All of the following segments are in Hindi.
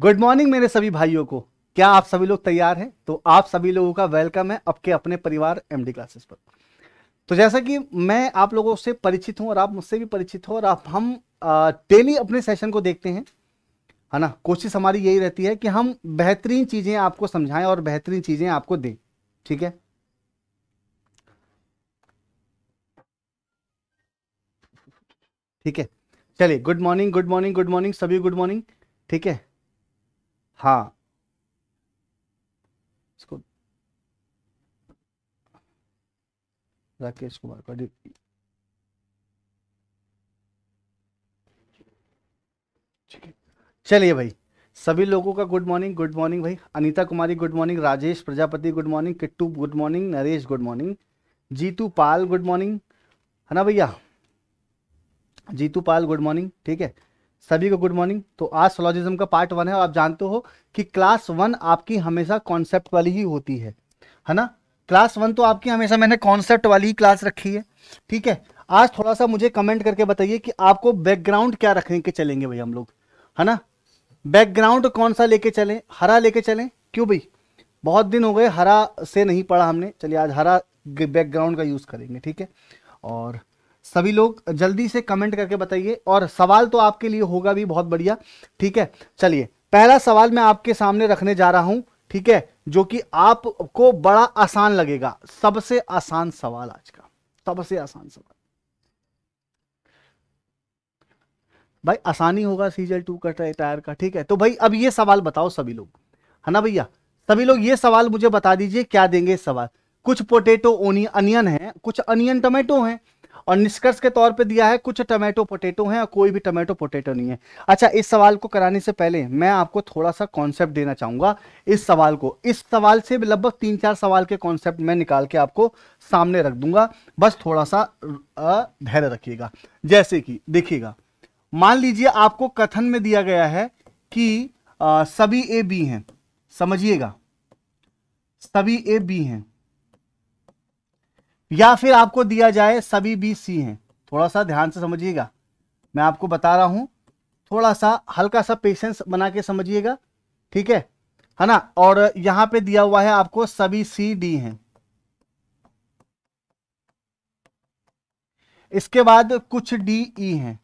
गुड मॉर्निंग मेरे सभी भाइयों को क्या आप सभी लोग तैयार हैं तो आप सभी लोगों का वेलकम है आपके अपने परिवार एमडी क्लासेस पर तो जैसा कि मैं आप लोगों से परिचित हूं और आप मुझसे भी परिचित हो और आप हम डेली अपने सेशन को देखते हैं है ना कोशिश हमारी यही रहती है कि हम बेहतरीन चीजें आपको समझाएं और बेहतरीन चीजें आपको दें ठीक है ठीक है चलिए good morning good morning good morning सभी गुड मॉर्निंग ठीक है हाँ इसको राकेश कुमार का चलिए भाई सभी लोगों का गुड मॉर्निंग गुड मॉर्निंग भाई Anita Kumari good morning Rajesh Prajapati good morning Kittu good morning Naresh good morning Jitu Pal good morning है ना भैया जीतू पाल गुड मॉर्निंग ठीक है सभी को गुड मॉर्निंग तो आज सोलॉजिज्म का पार्ट वन है और आप जानते हो कि क्लास वन आपकी हमेशा कॉन्सेप्ट वाली ही होती है है ना क्लास वन तो आपकी हमेशा मैंने कॉन्सेप्ट वाली ही क्लास रखी है ठीक है आज थोड़ा सा मुझे कमेंट करके बताइए कि आपको बैकग्राउंड क्या रखने के चलेंगे भाई हम लोग है ना बैकग्राउंड कौन सा लेके चले हरा लेके चले क्यों भाई बहुत दिन हो गए हरा से नहीं पढ़ा हमने चलिए आज हरा बैकग्राउंड का यूज़ करेंगे ठीक है और सभी लोग जल्दी से कमेंट करके बताइए और सवाल तो आपके लिए होगा भी बहुत बढ़िया ठीक है चलिए पहला सवाल मैं आपके सामने रखने जा रहा हूं ठीक है जो कि आपको बड़ा आसान लगेगा सबसे आसान सवाल आज का सबसे आसान सवाल भाई आसानी होगा सीजल टू का टायर का ठीक है तो भाई अब ये सवाल बताओ सभी लोग है ना भैया सभी लोग ये सवाल मुझे बता दीजिए क्या देंगे सवाल कुछ पोटेटो ओनियन है कुछ अनियन टमेटो है और निष्कर्ष के तौर पे दिया है कुछ टमाटो पोटेटो हैं और कोई भी टमाटो पोटेटो नहीं है अच्छा इस सवाल को कराने से पहले मैं आपको थोड़ा सा कॉन्सेप्ट देना चाहूंगा इस सवाल को इस सवाल से लगभग तीन चार सवाल के कॉन्सेप्ट मैं निकाल के आपको सामने रख दूंगा बस थोड़ा सा धैर्य रखिएगा जैसे कि देखिएगा मान लीजिए आपको कथन में दिया गया है कि आ, सभी ए बी हैं समझिएगा सभी ए बी हैं या फिर आपको दिया जाए सभी बी सी हैं थोड़ा सा ध्यान से समझिएगा मैं आपको बता रहा हूँ थोड़ा सा हल्का सा पेशेंस बना के समझिएगा ठीक है है ना और यहाँ पे दिया हुआ है आपको सभी सी डी हैं इसके बाद कुछ डी ई e हैं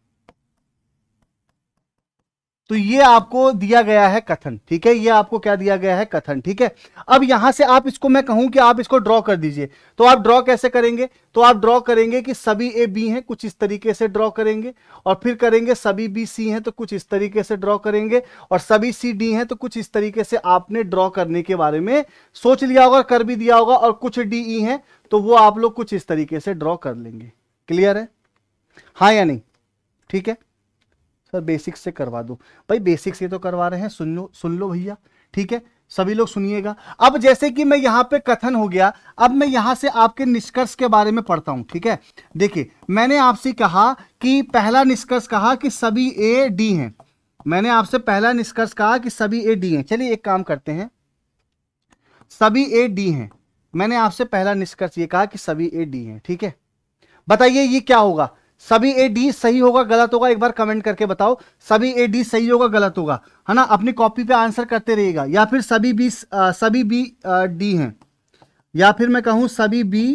तो ये आपको दिया गया है कथन ठीक है ये आपको क्या दिया गया है कथन ठीक है अब यहां से आप इसको मैं कहूं कि आप इसको ड्रॉ कर दीजिए तो आप ड्रॉ कैसे करेंगे तो आप ड्रॉ करेंगे कि सभी ए बी हैं कुछ इस तरीके से ड्रॉ करेंगे और फिर करेंगे सभी बी सी हैं तो कुछ इस तरीके से ड्रॉ करेंगे और सभी सी डी हैं तो कुछ इस तरीके से आपने ड्रॉ करने के बारे में सोच लिया होगा कर भी दिया होगा और कुछ डी ई e है तो वो आप लोग कुछ इस तरीके से ड्रॉ कर लेंगे क्लियर है हाँ या नहीं ठीक है सर बेसिक्स से करवा दो भाई बेसिक्स ये तो करवा रहे हैं सुन लो सुन लो भैया ठीक है सभी लोग सुनिएगा अब जैसे कि मैं यहाँ पे कथन हो गया अब मैं यहाँ से आपके निष्कर्ष के बारे में पढ़ता हूँ ठीक है देखिए मैंने आपसे कहा कि पहला निष्कर्ष कहा कि सभी ए डी हैं मैंने आपसे पहला निष्कर्ष कहा कि सभी ए डी हैं चलिए एक काम करते हैं सभी ए डी हैं मैंने आपसे पहला निष्कर्ष ये कहा कि सभी ए डी हैं ठीक है बताइए ये क्या होगा सभी ए डी सही होगा गलत होगा एक बार कमेंट करके बताओ सभी ए डी सही होगा गलत होगा है ना अपनी कॉपी पे आंसर करते रहिएगा या फिर सभी बी सभी बी डी हैं या फिर मैं कहूं सभी बी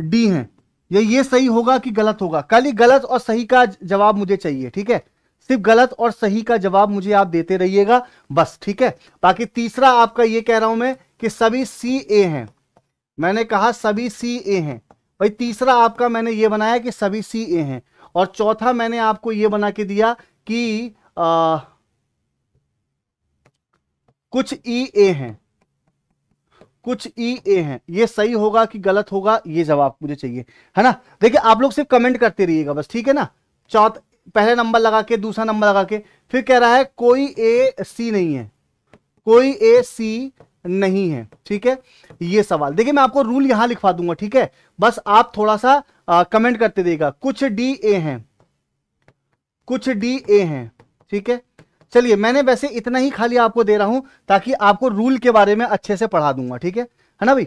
डी हैं ये ये सही होगा कि गलत होगा कल ही गलत और सही का जवाब मुझे चाहिए ठीक है सिर्फ गलत और सही का जवाब मुझे आप देते रहिएगा बस ठीक है बाकी तीसरा आपका ये कह रहा हूं मैं कि सभी सी ए हैं मैंने कहा सभी सी ए हैं भाई तीसरा आपका मैंने ये बनाया कि सभी सी ए हैं और चौथा मैंने आपको ये बना के दिया कि आ, कुछ ई e ए हैं कुछ ई e ए हैं ये सही होगा कि गलत होगा ये जवाब मुझे चाहिए है ना देखिए आप लोग सिर्फ कमेंट करते रहिएगा बस ठीक है ना चौथ पहले नंबर लगा के दूसरा नंबर लगा के फिर कह रहा है कोई ए सी नहीं है कोई ए सी नहीं है ठीक है ये सवाल देखिए मैं आपको रूल यहां लिखवा दूंगा ठीक है बस आप थोड़ा सा आ, कमेंट करते देगा कुछ डी ए हैं कुछ डी ए हैं ठीक है चलिए मैंने वैसे इतना ही खाली आपको दे रहा हूं ताकि आपको रूल के बारे में अच्छे से पढ़ा दूंगा ठीक है है ना भाई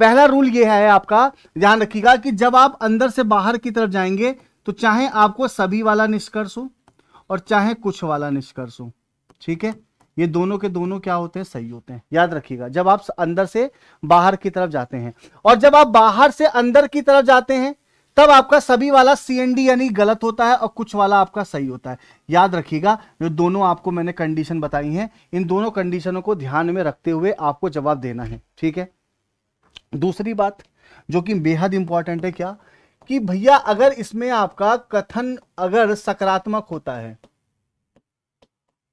पहला रूल ये है आपका ध्यान रखिएगा कि जब आप अंदर से बाहर की तरफ जाएंगे तो चाहे आपको सभी वाला निष्कर्ष हो और चाहे कुछ वाला निष्कर्ष हो ठीक है ये दोनों के दोनों क्या होते हैं सही होते हैं याद रखिएगा जब आप अंदर से बाहर की तरफ जाते हैं और जब आप बाहर से अंदर की तरफ जाते हैं तब आपका सभी वाला सी एन डी यानी गलत होता है और कुछ वाला आपका सही होता है याद रखिएगा जो दोनों आपको मैंने कंडीशन बताई हैं इन दोनों कंडीशनों को ध्यान में रखते हुए आपको जवाब देना है ठीक है दूसरी बात जो कि बेहद इंपॉर्टेंट है क्या कि भैया अगर इसमें आपका कथन अगर सकारात्मक होता है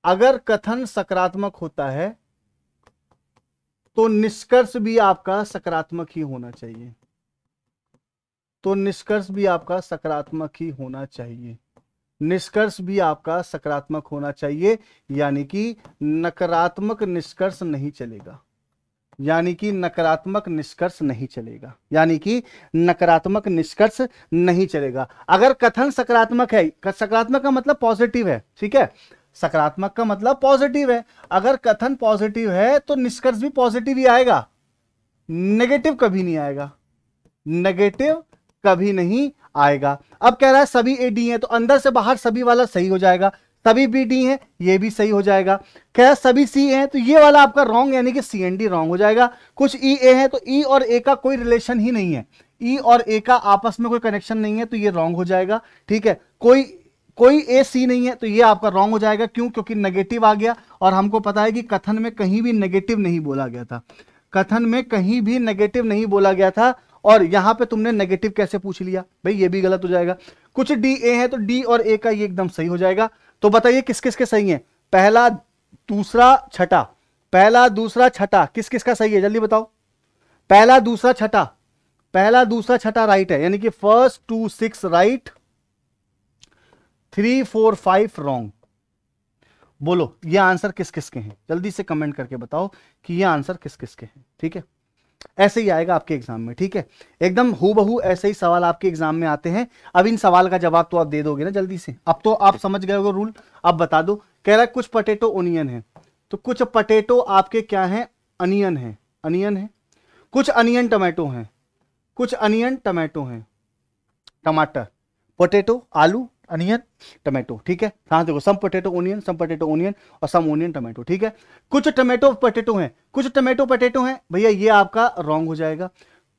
अगर कथन सकारात्मक होता है तो निष्कर्ष भी आपका सकारात्मक ही होना चाहिए तो निष्कर्ष भी आपका सकारात्मक ही होना चाहिए निष्कर्ष भी आपका सकारात्मक होना चाहिए यानी कि नकारात्मक निष्कर्ष नहीं चलेगा यानी कि नकारात्मक निष्कर्ष नहीं चलेगा यानी कि नकारात्मक निष्कर्ष नहीं चलेगा अगर कथन सकारात्मक है सकारात्मक का मतलब पॉजिटिव है ठीक है सकारात्मक का मतलब पॉजिटिव है अगर कथन पॉजिटिव है तो निष्कर्ष भी पॉजिटिव ही आएगा नेगेटिव कभी नहीं आएगा नेगेटिव कभी नहीं आएगा अब कह रहा है सभी ए डी है तो अंदर से बाहर सभी वाला सही हो जाएगा सभी बी डी है ये भी सही हो जाएगा कह रहा है सभी सी है तो ये वाला आपका रॉन्ग यानी कि सी एन डी रॉन्ग हो जाएगा कुछ ई ए है तो ई और ए का कोई रिलेशन ही नहीं है ई e और ए का आपस में कोई कनेक्शन नहीं है तो ये रॉन्ग हो जाएगा ठीक है कोई कोई ए सी नहीं है तो ये आपका रॉन्ग हो जाएगा क्यों क्योंकि नेगेटिव आ गया और हमको पता है कि कथन में कहीं भी नेगेटिव नहीं बोला गया था कथन में कहीं भी नेगेटिव नहीं बोला गया था और यहां पे तुमने नेगेटिव कैसे पूछ लिया भाई ये भी गलत हो जाएगा कुछ डी ए है तो डी और ए का ये एकदम सही हो जाएगा तो बताइए किस किस के सही है पहला दूसरा छठा पहला दूसरा छठा किस किस का सही है जल्दी बताओ पहला दूसरा छठा पहला दूसरा छठा राइट है यानी कि first two six right right, three four five wrong बोलो ये आंसर किस किस के हैं जल्दी से कमेंट करके बताओ कि ये आंसर किस किस के हैं ठीक है ऐसे ही आएगा आपके एग्जाम में ठीक है एकदम हु ऐसे ही सवाल आपके एग्जाम में आते हैं अब इन सवाल का जवाब तो आप दे दोगे ना जल्दी से अब तो आप समझ गए हो रूल अब बता दो कह रहा है कुछ पटेटो ओनियन है तो कुछ पटेटो आपके क्या है अनियन है अनियन है कुछ अनियन टमाटो हैं कुछ अनियन टमाटो हैं टमाटर पोटेटो आलू अनियन टमाटो ठीक है हाँ देखो some potato onion some potato onion और सम ओनियन टमाटो ठीक है कुछ टमेटो पोटेटो हैं कुछ टमाटो पोटेटो हैं भैया ये आपका रॉन्ग हो जाएगा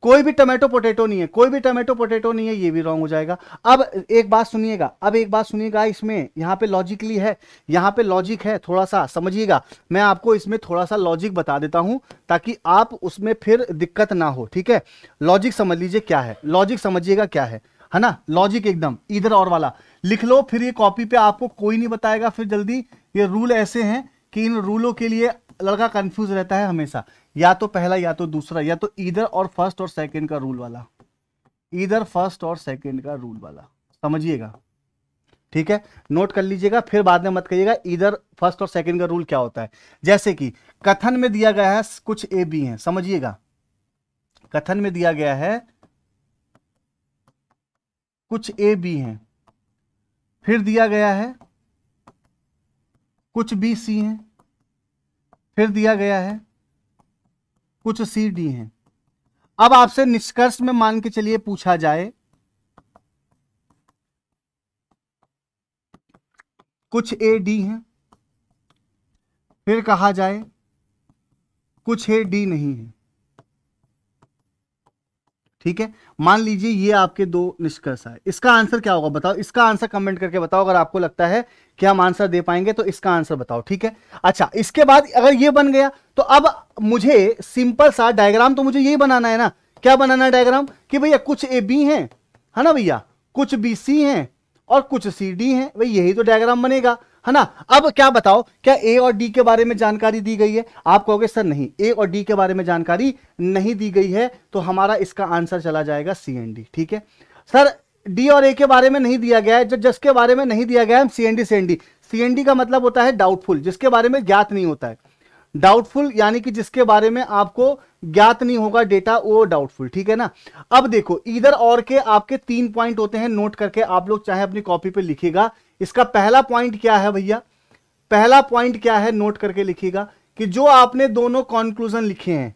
कोई भी टमेटो पोटेटो नहीं है कोई भी टमाटो पोटेटो नहीं है ये भी रॉन्ग हो जाएगा अब एक बात सुनिएगा अब एक बात सुनिएगा इसमें यहाँ पे लॉजिकली है यहाँ पे लॉजिक है थोड़ा सा समझिएगा मैं आपको इसमें थोड़ा सा लॉजिक बता देता हूँ ताकि आप उसमें फिर दिक्कत ना हो ठीक है लॉजिक समझ लीजिए क्या है लॉजिक समझिएगा क्या है है ना लॉजिक एकदम इधर और वाला लिख लो फिर ये कॉपी पे आपको कोई नहीं बताएगा फिर जल्दी ये रूल ऐसे हैं कि इन रूलों के लिए लड़का कंफ्यूज रहता है हमेशा या तो पहला या तो दूसरा या तो इधर और फर्स्ट और सेकंड का रूल वाला इधर फर्स्ट और सेकेंड का रूल वाला समझिएगा ठीक है नोट कर लीजिएगा फिर बाद में मत करिएगा इधर फर्स्ट और सेकंड का रूल क्या होता है जैसे कि कथन में दिया गया है कुछ ए बी हैं समझिएगा कथन में दिया गया है कुछ ए बी हैं फिर दिया गया है कुछ बी सी हैं फिर दिया गया है कुछ सी डी हैं अब आपसे निष्कर्ष में मान के चलिए पूछा जाए कुछ ए डी हैं फिर कहा जाए कुछ ए डी नहीं है ठीक है मान लीजिए ये आपके दो निष्कर्ष है इसका आंसर क्या होगा बताओ इसका आंसर कमेंट करके बताओ अगर आपको लगता है कि हम आंसर दे पाएंगे तो इसका आंसर बताओ ठीक है अच्छा इसके बाद अगर ये बन गया तो अब मुझे सिंपल सा डायग्राम तो मुझे यही बनाना है ना क्या बनाना है डायग्राम कि भैया कुछ ए बी है ना भैया कुछ बी सी है और कुछ सी डी है भाई यही तो डायग्राम बनेगा है ना अब क्या बताओ क्या ए और डी के बारे में जानकारी दी गई है आप कहोगे सर नहीं ए और डी के बारे में जानकारी नहीं दी गई है तो हमारा इसका आंसर चला जाएगा सी एन डी ठीक है सर डी और ए के बारे में नहीं दिया गया है जो जिसके बारे में नहीं दिया गया है C N D C N D C N D का मतलब होता है डाउटफुल जिसके बारे में ज्ञात नहीं होता है डाउटफुल यानी कि जिसके बारे में आपको ज्ञात नहीं होगा डेटा वो डाउटफुल ठीक है ना अब देखो इधर और के आपके तीन पॉइंट होते हैं नोट करके आप लोग चाहे अपनी कॉपी पे लिखेगा इसका पहला पॉइंट क्या है भैया पहला पॉइंट क्या है नोट करके लिखिएगा कि जो आपने दोनों कॉन्क्लूजन लिखे हैं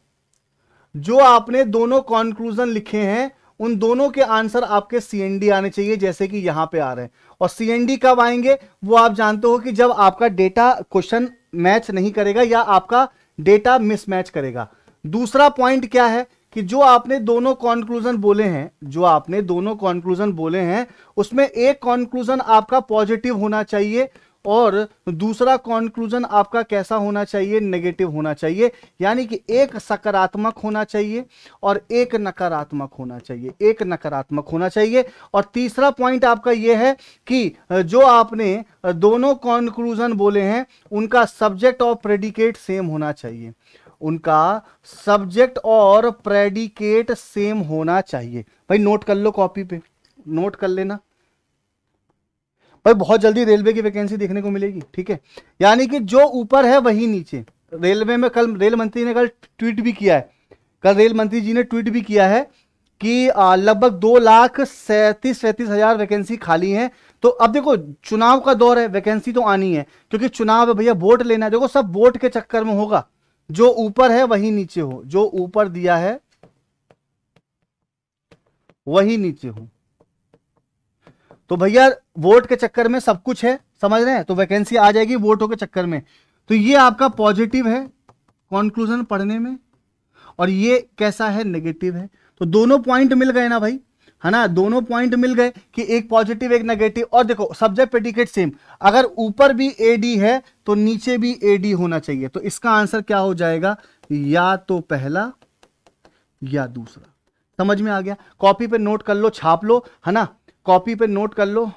जो आपने दोनों कॉन्क्लूजन लिखे हैं उन दोनों के आंसर आपके सीएनडी आने चाहिए जैसे कि यहां पे आ रहे हैं और सीएनडी कब आएंगे वो आप जानते हो कि जब आपका डेटा क्वेश्चन मैच नहीं करेगा या आपका डेटा मिसमैच करेगा दूसरा पॉइंट क्या है कि जो आपने दोनों कॉन्क्लूजन बोले हैं जो आपने दोनों कॉन्क्लूजन बोले हैं उसमें एक कॉन्क्लूजन आपका पॉजिटिव होना चाहिए और दूसरा कॉन्क्लूजन आपका कैसा होना चाहिए नेगेटिव होना चाहिए यानी कि एक सकारात्मक होना चाहिए और एक नकारात्मक होना चाहिए एक नकारात्मक होना चाहिए और तीसरा पॉइंट आपका यह है कि जो आपने दोनों कॉन्क्लूजन बोले हैं उनका सब्जेक्ट और प्रेडिकेट सेम होना चाहिए उनका सब्जेक्ट और प्रेडिकेट सेम होना चाहिए भाई नोट कर लो कॉपी पे नोट कर लेना भाई बहुत जल्दी रेलवे की वैकेंसी देखने को मिलेगी ठीक है यानी कि जो ऊपर है वही नीचे रेलवे में कल रेल मंत्री ने कल ट्वीट भी किया है कल रेल मंत्री जी ने ट्वीट भी किया है कि लगभग दो लाख सैंतीस सैंतीस हजार वैकेंसी खाली हैं तो अब देखो चुनाव का दौर है वैकेंसी तो आनी है क्योंकि चुनाव है भैया वोट लेना है देखो सब वोट के चक्कर में होगा जो ऊपर है वही नीचे हो जो ऊपर दिया है वही नीचे हो तो भैया वोट के चक्कर में सब कुछ है समझ रहे हैं तो वैकेंसी आ जाएगी वोटों के चक्कर में तो ये आपका पॉजिटिव है कॉन्क्लूजन पढ़ने में और ये कैसा है नेगेटिव है तो दोनों पॉइंट मिल गए ना भाई है ना दोनों पॉइंट मिल गए कि एक पॉजिटिव एक नेगेटिव और देखो सब्जेक्ट पेडिकेट सेम अगर ऊपर भी ए डी है तो नीचे भी ए डी होना चाहिए तो इसका आंसर क्या हो जाएगा या तो पहला या दूसरा समझ में आ गया कॉपी पे नोट कर लो छाप लो है ना कॉपी पे नोट कर लो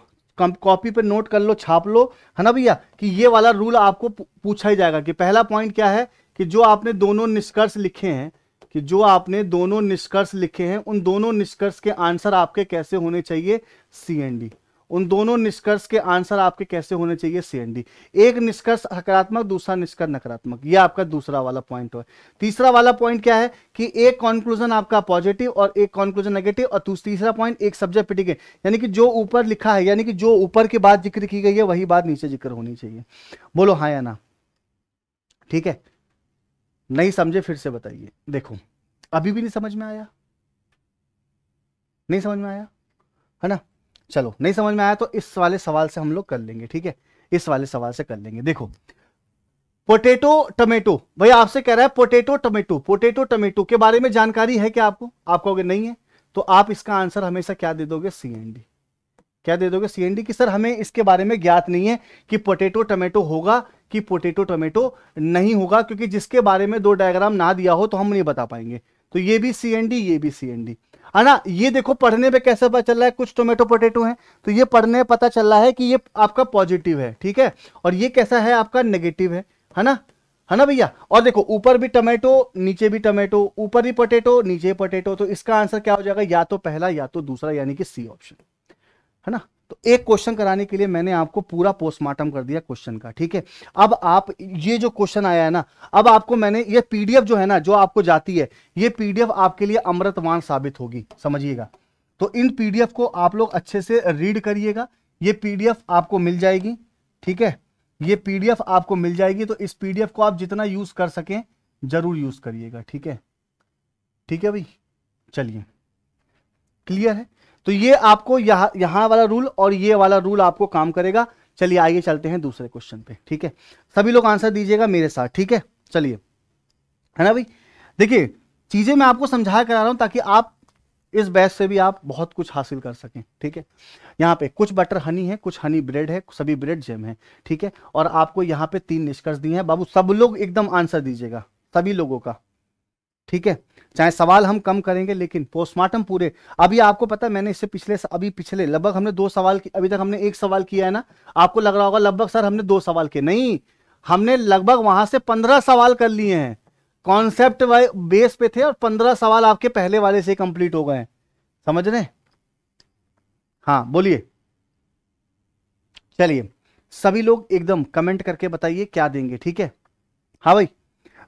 कॉपी पे नोट कर लो छाप लो है ना भैया कि ये वाला रूल आपको पूछा ही जाएगा कि पहला पॉइंट क्या है कि जो आपने दोनों निष्कर्ष लिखे हैं कि जो आपने दोनों निष्कर्ष लिखे हैं उन दोनों निष्कर्ष के आंसर आपके कैसे होने चाहिए सी एन डी उन दोनों निष्कर्ष के आंसर आपके कैसे होने चाहिए सी एन डी एक निष्कर्ष सकारात्मक दूसरा निष्कर्ष नकारात्मक यह आपका दूसरा वाला पॉइंट है तीसरा वाला पॉइंट क्या है कि एक कॉन्क्लूजन आपका पॉजिटिव और एक कॉन्क्लूजन नेगेटिव और तीसरा पॉइंट एक सब्जेक्ट पेटिक यानी कि जो ऊपर लिखा है यानी कि जो ऊपर की बात जिक्र की गई है वही बात नीचे जिक्र होनी चाहिए बोलो हाँ या ना ठीक है नहीं समझे फिर से बताइए देखो अभी भी नहीं समझ में आया नहीं समझ में आया है ना चलो नहीं समझ में आया तो इस वाले सवाल से हम लोग कर लेंगे ठीक है इस वाले सवाल से कर लेंगे देखो पोटेटो टमेटो भाई आपसे कह रहा है पोटेटो टमेटो पोटेटो टमेटो के बारे में जानकारी है क्या आपको आप कहोगे नहीं है तो आप इसका आंसर हमेशा क्या दे दोगे सी एन डी क्या दे दोगे सीएनडी की सर हमें इसके बारे में ज्ञात नहीं है कि पोटेटो टमेटो होगा कि पोटेटो टमेटो नहीं होगा क्योंकि जिसके बारे में दो डायग्राम ना दिया हो तो हम नहीं बता पाएंगे तो ये भी सीएनडी ये भी सीएनडी है ना ये देखो पढ़ने पे कैसे पता चल रहा है कुछ टोमेटो पोटेटो हैं तो ये पढ़ने पता चल रहा है कि ये आपका पॉजिटिव है ठीक है और ये कैसा है आपका नेगेटिव है है ना है ना भैया और देखो ऊपर भी टोमेटो नीचे भी टोमेटो ऊपर ही पोटेटो नीचे पोटेटो तो इसका आंसर क्या हो जाएगा या तो पहला या तो दूसरा यानी कि सी ऑप्शन है ना तो एक क्वेश्चन कराने के लिए मैंने आपको पूरा पोस्टमार्टम कर दिया क्वेश्चन का ठीक है अब आप ये जो क्वेश्चन आया है ना अब आपको मैंने ये पीडीएफ जो है ना जो आपको जाती है ये पीडीएफ आपके लिए अमृतवान साबित होगी समझिएगा तो इन पीडीएफ को आप लोग अच्छे से रीड करिएगा ये पीडीएफ आपको मिल जाएगी ठीक है ये पीडीएफ आपको मिल जाएगी तो इस पीडीएफ को आप जितना यूज कर सकें जरूर यूज करिएगा ठीक है ठीक है भाई चलिए क्लियर है तो ये आपको यहाँ यहां वाला रूल और ये वाला रूल आपको काम करेगा चलिए आइए चलते हैं दूसरे क्वेश्चन पे ठीक है सभी लोग आंसर दीजिएगा मेरे साथ ठीक है चलिए है ना भाई देखिए चीज़ें मैं आपको समझा करा रहा हूं ताकि आप इस बैच से भी आप बहुत कुछ हासिल कर सकें ठीक है यहाँ पे कुछ बटर हनी है कुछ हनी ब्रेड है सभी ब्रेड जेम है ठीक है और आपको यहाँ पे तीन निष्कर्ष दिए हैं बाबू सब लोग एकदम आंसर दीजिएगा सभी लोगों का ठीक है चाहे सवाल हम कम करेंगे लेकिन पोस्टमार्टम पूरे अभी आपको पता है मैंने इससे पिछले अभी पिछले लगभग हमने दो सवाल अभी तक हमने एक सवाल किया है ना आपको लग रहा होगा लगभग सर हमने दो सवाल किए नहीं हमने लगभग वहां से पंद्रह सवाल कर लिए हैं कॉन्सेप्ट बेस पे थे और पंद्रह सवाल आपके पहले वाले से कंप्लीट हो गए समझ रहे हाँ बोलिए चलिए सभी लोग एकदम कमेंट करके बताइए क्या देंगे ठीक है हाँ भाई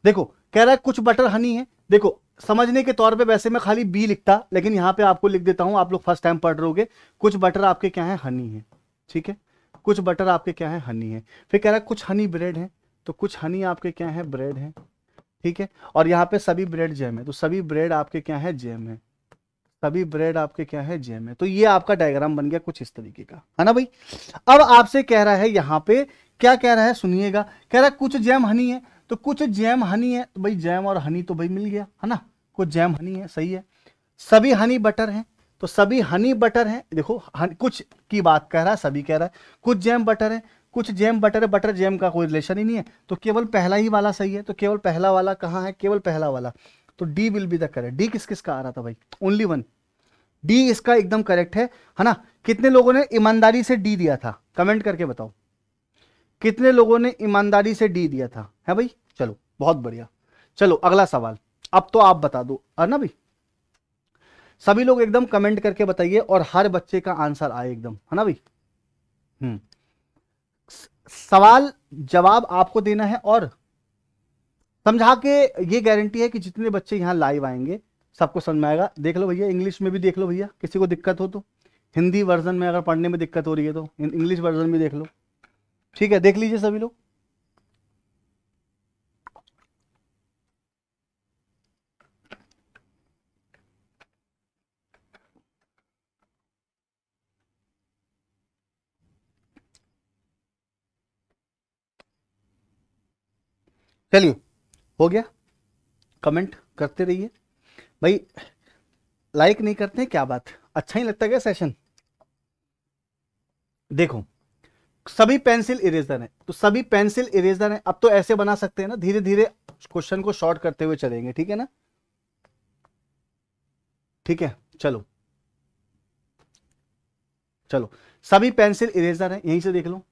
देखो कह रहा है कुछ बटर हनी है देखो समझने के तौर पे वैसे मैं खाली बी लिखता लेकिन यहाँ पे आपको लिख देता हूँ आप लोग फर्स्ट टाइम पढ़ रहोगे कुछ बटर आपके क्या है हनी है ठीक है कुछ बटर आपके क्या है हनी है फिर कह रहा है कुछ हनी ब्रेड है तो कुछ हनी आपके क्या है ब्रेड है ठीक है और यहाँ पे सभी ब्रेड जैम है तो सभी ब्रेड आपके क्या है जैम है सभी ब्रेड आपके क्या है जैम है तो ये आपका डायग्राम बन गया कुछ इस तरीके का है ना भाई अब आपसे कह रहा है यहाँ पे क्या कह रहा है सुनिएगा कह रहा है कुछ जैम हनी है तो कुछ जैम हनी है तो भाई जैम और हनी तो भाई मिल गया है ना कुछ जैम हनी है सही है सभी हनी बटर हैं तो सभी हनी बटर हैं देखो हन, कुछ की बात कह रहा है सभी कह रहा है कुछ जैम बटर है कुछ जैम बटर है बटर जैम का कोई रिलेशन ही नहीं है तो केवल पहला ही वाला सही है तो केवल पहला वाला कहाँ है केवल पहला वाला तो D will be the correct D किस किस का आ रहा था भाई ओनली वन डी इसका एकदम करेक्ट है है ना कितने लोगों ने ईमानदारी से डी दिया था कमेंट करके बताओ कितने लोगों ने ईमानदारी से डी दिया था है भाई चलो बहुत बढ़िया चलो अगला सवाल अब तो आप बता दो है ना भाई सभी लोग एकदम कमेंट करके बताइए और हर बच्चे का आंसर आए एकदम है ना भाई हम्म। सवाल जवाब आपको देना है और समझा के ये गारंटी है कि जितने बच्चे यहां लाइव आएंगे सबको समझ में आएगा देख लो भैया इंग्लिश में भी देख लो भैया किसी को दिक्कत हो तो हिंदी वर्जन में अगर पढ़ने में दिक्कत हो रही है तो इंग्लिश वर्जन में देख लो ठीक है देख लीजिए सभी लोग चलिए हो गया कमेंट करते रहिए भाई लाइक नहीं करते क्या बात अच्छा ही लगता है क्या सेशन देखो सभी पेंसिल इरेजर है तो सभी पेंसिल इरेजर है अब तो ऐसे बना सकते हैं ना धीरे धीरे क्वेश्चन को शॉर्ट करते हुए चलेंगे ठीक है ना ठीक है चलो चलो सभी पेंसिल इरेजर है यहीं से देख लो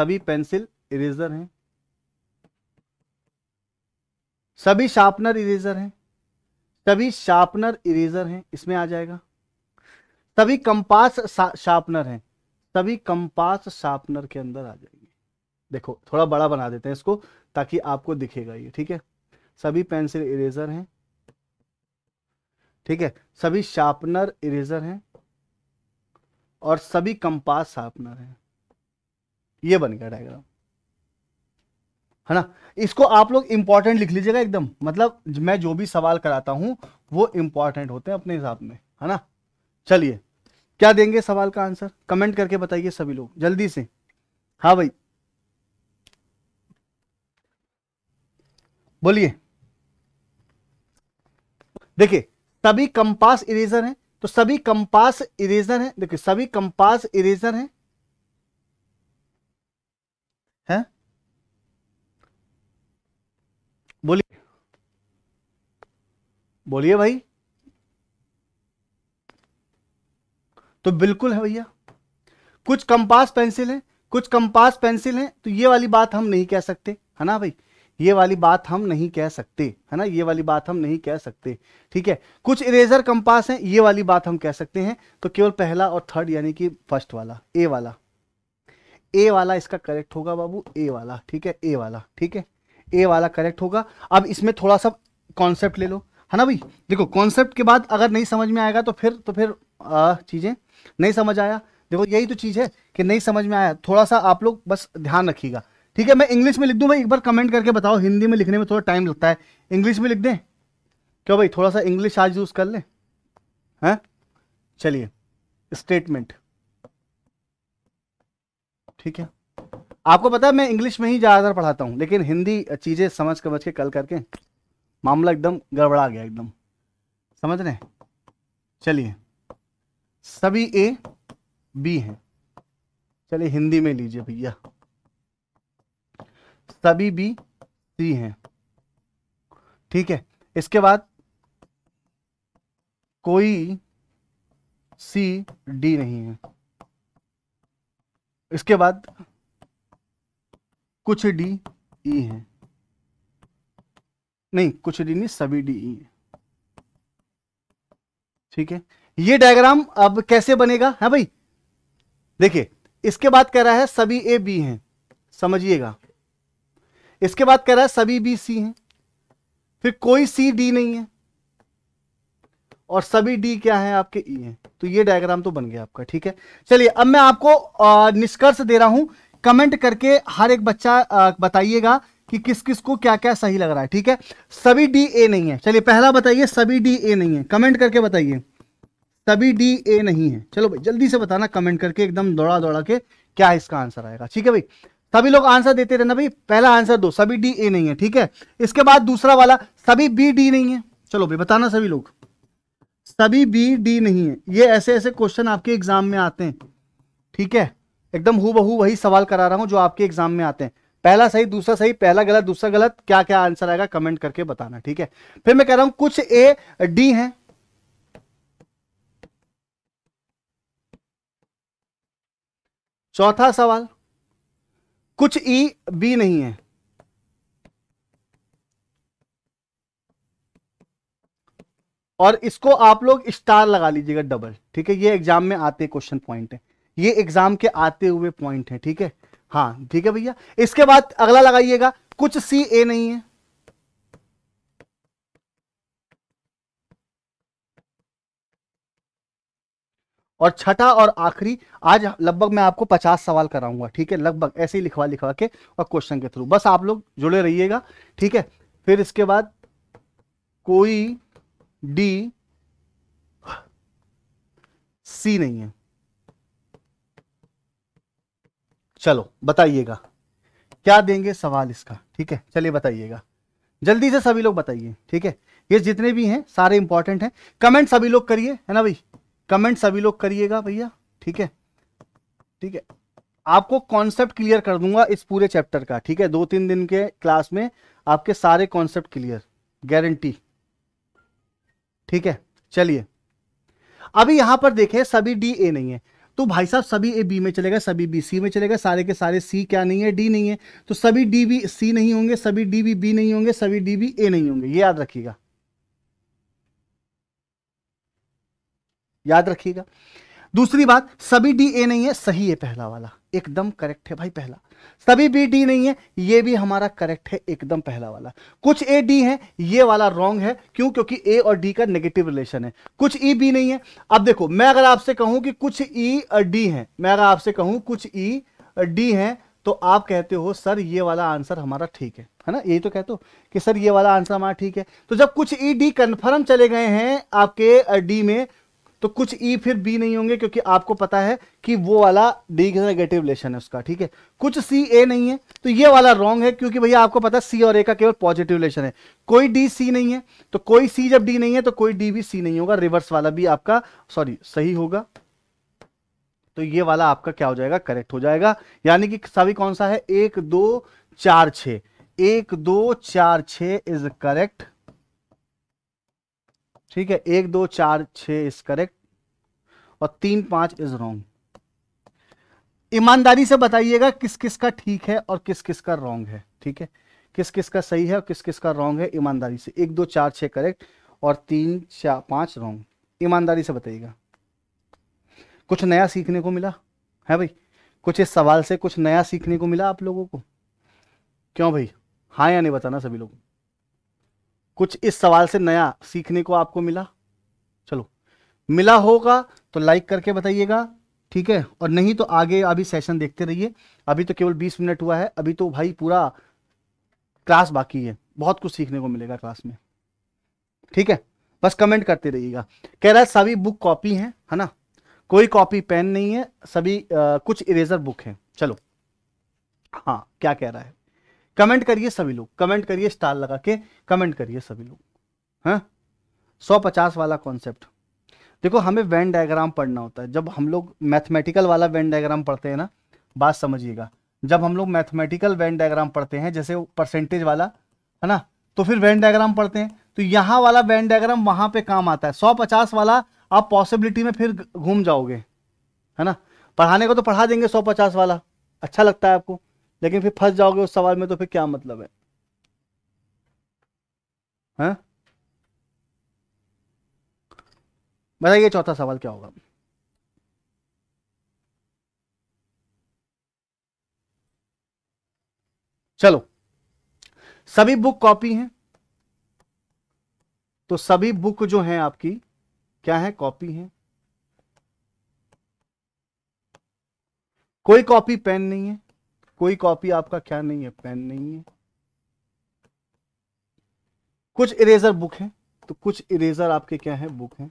सभी पेंसिल इरेजर हैं सभी शार्पनर इरेजर हैं सभी शार्पनर इरेजर हैं इसमें आ जाएगा सभी कंपास शार्पनर हैं सभी कंपास शार्पनर के अंदर आ जाएंगे देखो थोड़ा बड़ा बना देते हैं इसको ताकि आपको दिखेगा ये ठीक है सभी पेंसिल इरेजर हैं ठीक है सभी शार्पनर इरेजर हैं और सभी कंपास शार्पनर हैं ये बन गया डायग्राम है ना इसको आप लोग इंपॉर्टेंट लिख लीजिएगा एकदम मतलब मैं जो भी सवाल कराता हूं वो इंपॉर्टेंट होते हैं अपने हिसाब में है ना चलिए क्या देंगे सवाल का आंसर कमेंट करके बताइए सभी लोग जल्दी से हाँ भाई बोलिए देखिए सभी कंपास इरेजर हैं तो सभी कंपास इरेजर हैं देखिए सभी कंपास इरेजर हैं है बोलिए बोलिए भाई तो बिल्कुल है भैया कुछ कंपास पेंसिल है कुछ कंपास पेंसिल है तो ये वाली बात हम नहीं कह सकते है ना भाई ये वाली बात हम नहीं कह सकते है ना ये वाली बात हम नहीं कह सकते ठीक है कुछ इरेजर कंपास हैं ये वाली बात हम कह सकते हैं तो केवल पहला और थर्ड यानी कि फर्स्ट वाला ए वाला ए वाला इसका करेक्ट होगा बाबू ए वाला ठीक है ए वाला ठीक है ए वाला करेक्ट होगा अब इसमें थोड़ा सा कॉन्सेप्ट ले लो है ना भाई देखो कॉन्सेप्ट के बाद अगर नहीं समझ में आएगा तो फिर तो फिर चीज़ें नहीं समझ आया देखो यही तो चीज़ है कि नहीं समझ में आया थोड़ा सा आप लोग बस ध्यान रखिएगा ठीक है मैं इंग्लिश में लिख दूँ भाई एक बार कमेंट करके बताओ हिंदी में लिखने में थोड़ा टाइम लगता है इंग्लिश में लिख दें क्यों भाई थोड़ा सा इंग्लिश आज यूज़ कर लें हैं चलिए स्टेटमेंट ठीक है आपको पता है मैं इंग्लिश में ही ज़्यादातर पढ़ाता हूँ लेकिन हिंदी चीज़ें समझ समझ के कल करके मामला एकदम गड़बड़ा गया एकदम समझ रहे चलिए सभी ए बी हैं चलिए हिंदी में लीजिए भैया सभी बी सी हैं ठीक है इसके बाद कोई सी डी नहीं है इसके बाद कुछ डी ई हैं नहीं कुछ डी नहीं सभी डी ई हैं ठीक है ये डायग्राम अब कैसे बनेगा है हाँ भाई देखिए इसके बाद कह रहा है सभी ए बी हैं समझिएगा इसके बाद कह रहा है सभी बी सी हैं फिर कोई सी डी नहीं है और सभी डी क्या है आपके ई e हैं तो ये डायग्राम तो बन गया आपका ठीक है चलिए अब मैं आपको निष्कर्ष दे रहा हूं कमेंट करके हर एक बच्चा बताइएगा कि किस किस को क्या क्या सही लग रहा है ठीक है सभी डी ए नहीं है चलिए पहला बताइए सभी डी ए नहीं है कमेंट करके बताइए सभी डी ए नहीं है चलो भाई जल्दी से बताना कमेंट करके एकदम दौड़ा दौड़ा के क्या इसका आंसर आएगा ठीक है भाई सभी लोग आंसर देते रहना भाई पहला आंसर दो सभी डी ए नहीं है ठीक है इसके बाद दूसरा वाला सभी बी डी नहीं है चलो भाई बताना सभी लोग सभी बी डी नहीं है ये ऐसे ऐसे क्वेश्चन आपके एग्जाम में आते हैं ठीक है एकदम हु बहू वही सवाल करा रहा हूं जो आपके एग्जाम में आते हैं पहला सही दूसरा सही पहला गलत दूसरा गलत क्या क्या आंसर आएगा कमेंट करके बताना ठीक है फिर मैं कह रहा हूं कुछ ए डी है चौथा सवाल कुछ ई e, बी नहीं है और इसको आप लोग स्टार लगा लीजिएगा डबल ठीक है ये एग्जाम में आते क्वेश्चन पॉइंट है ये एग्जाम के आते हुए पॉइंट है ठीक है हाँ ठीक है भैया इसके बाद अगला लगाइएगा कुछ सी ए नहीं है और छठा और आखिरी आज लगभग मैं आपको पचास सवाल कराऊंगा ठीक है लगभग ऐसे ही लिखवा लिखवा के और क्वेश्चन के थ्रू बस आप लोग जुड़े रहिएगा ठीक है फिर इसके बाद कोई डी सी नहीं है चलो बताइएगा क्या देंगे सवाल इसका ठीक है चलिए बताइएगा जल्दी से सभी लोग बताइए ठीक है ये जितने भी हैं सारे इंपॉर्टेंट हैं कमेंट सभी लोग करिए है ना भाई कमेंट सभी लोग करिएगा भैया ठीक है ठीक है आपको कॉन्सेप्ट क्लियर कर दूंगा इस पूरे चैप्टर का ठीक है दो तीन दिन के क्लास में आपके सारे कॉन्सेप्ट क्लियर गारंटी ठीक है चलिए अभी यहां पर देखें सभी डी ए नहीं है तो भाई साहब सभी ए बी में चलेगा सभी बी सी में चलेगा सारे के सारे सी क्या नहीं है डी नहीं है तो सभी डी बी सी नहीं होंगे सभी डी बी बी नहीं होंगे सभी डी बी ए नहीं होंगे ये याद रखिएगा याद रखिएगा दूसरी बात सभी डी ए नहीं है सही है पहला वाला एकदम करेक्ट है भाई पहला सभी बी डी नहीं है ये भी हमारा करेक्ट है एकदम पहला वाला कुछ ए डी है ये वाला रॉन्ग है क्यों क्योंकि ए और डी का नेगेटिव रिलेशन है कुछ ई e, बी नहीं है अब देखो मैं अगर आपसे कहूं कि कुछ ई डी है मैं अगर आपसे कहूं कुछ ई डी है तो आप कहते हो सर ये वाला आंसर हमारा ठीक है है ना यही तो कहते हो कि सर ये वाला आंसर हमारा ठीक है तो जब कुछ ई डी कन्फर्म चले गए हैं आपके डी में तो कुछ ई e फिर बी नहीं होंगे क्योंकि आपको पता है कि वो वाला डी नेगेटिव रिलेशन है उसका ठीक है कुछ सी ए नहीं है तो ये वाला रॉन्ग है क्योंकि भैया आपको पता है सी और ए का केवल पॉजिटिव रिलेशन है कोई डी सी नहीं है तो कोई सी जब डी नहीं है तो कोई डी भी सी नहीं होगा रिवर्स वाला भी आपका सॉरी सही होगा तो ये वाला आपका क्या हो जाएगा करेक्ट हो जाएगा यानी कि सभी कौन सा है एक दो चार छ एक दो चार छ इज करेक्ट ठीक है एक दो चार छ इज करेक्ट और तीन पांच इज रॉन्ग ईमानदारी से बताइएगा किस किस का ठीक है और किस किस का रॉन्ग है ठीक है किस किस का सही है और किस किस का रॉन्ग है ईमानदारी से एक दो चार छ करेक्ट और तीन चार पांच रॉन्ग ईमानदारी से बताइएगा कुछ नया सीखने को मिला है भाई कुछ इस सवाल से कुछ नया सीखने को मिला आप लोगों को क्यों भाई हाँ या नहीं बताना सभी लोगों कुछ इस सवाल से नया सीखने को आपको मिला चलो मिला होगा तो लाइक करके बताइएगा ठीक है और नहीं तो आगे अभी सेशन देखते रहिए अभी तो केवल 20 मिनट हुआ है अभी तो भाई पूरा क्लास बाकी है बहुत कुछ सीखने को मिलेगा क्लास में ठीक है बस कमेंट करते रहिएगा कह रहा है सभी बुक कॉपी हैं है ना कोई कॉपी पेन नहीं है सभी आ, कुछ इरेजर बुक है चलो हाँ क्या कह रहा है कमेंट करिए सभी लोग कमेंट करिए स्टार लगा के कमेंट करिए सभी लोग हैं हाँ? सौ पचास वाला कॉन्सेप्ट देखो हमें वेन डायग्राम पढ़ना होता है जब हम लोग मैथमेटिकल वाला वेन डायग्राम पढ़ते हैं ना बात समझिएगा जब हम लोग मैथमेटिकल वेन डायग्राम पढ़ते हैं जैसे परसेंटेज वाला है ना तो फिर वेन डायग्राम पढ़ते हैं तो यहाँ वाला वेन डायग्राम वहाँ पे काम आता है सौ पचास वाला आप पॉसिबिलिटी में फिर घूम जाओगे है ना पढ़ाने को तो पढ़ा देंगे सौ पचास वाला अच्छा लगता है आपको लेकिन फिर फंस जाओगे उस सवाल में तो फिर क्या मतलब है हाँ? बताइए चौथा सवाल क्या होगा चलो सभी बुक कॉपी हैं तो सभी बुक जो हैं आपकी क्या है कॉपी है कोई कॉपी पेन नहीं है कोई कॉपी आपका क्या नहीं है पेन नहीं है कुछ इरेजर बुक है तो कुछ इरेजर आपके क्या है बुक है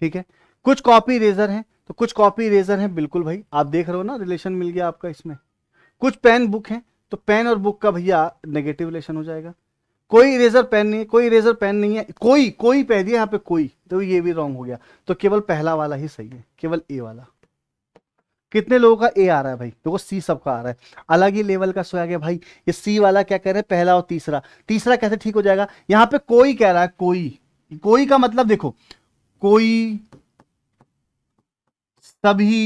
ठीक है कुछ कॉपी इरेजर है तो कुछ कॉपी इरेजर है बिल्कुल भाई आप देख रहे हो ना रिलेशन मिल गया आपका इसमें कुछ पेन बुक है तो पेन और बुक का भैया नेगेटिव रिलेशन हो जाएगा कोई इरेजर पेन नहीं है कोई इरेजर पेन नहीं है कोई कोई कह दिया यहाँ पे कोई तो ये भी रॉन्ग हो गया तो केवल पहला वाला ही सही है केवल ए वाला कितने लोगों का ए आ रहा है भाई देखो सी सबका आ रहा है अलग ही लेवल का सोया गया भाई ये सी वाला क्या कह रहे हैं पहला और तीसरा तीसरा कैसे ठीक हो जाएगा यहाँ पे कोई कह रहा है कोई कोई का मतलब देखो कोई सभी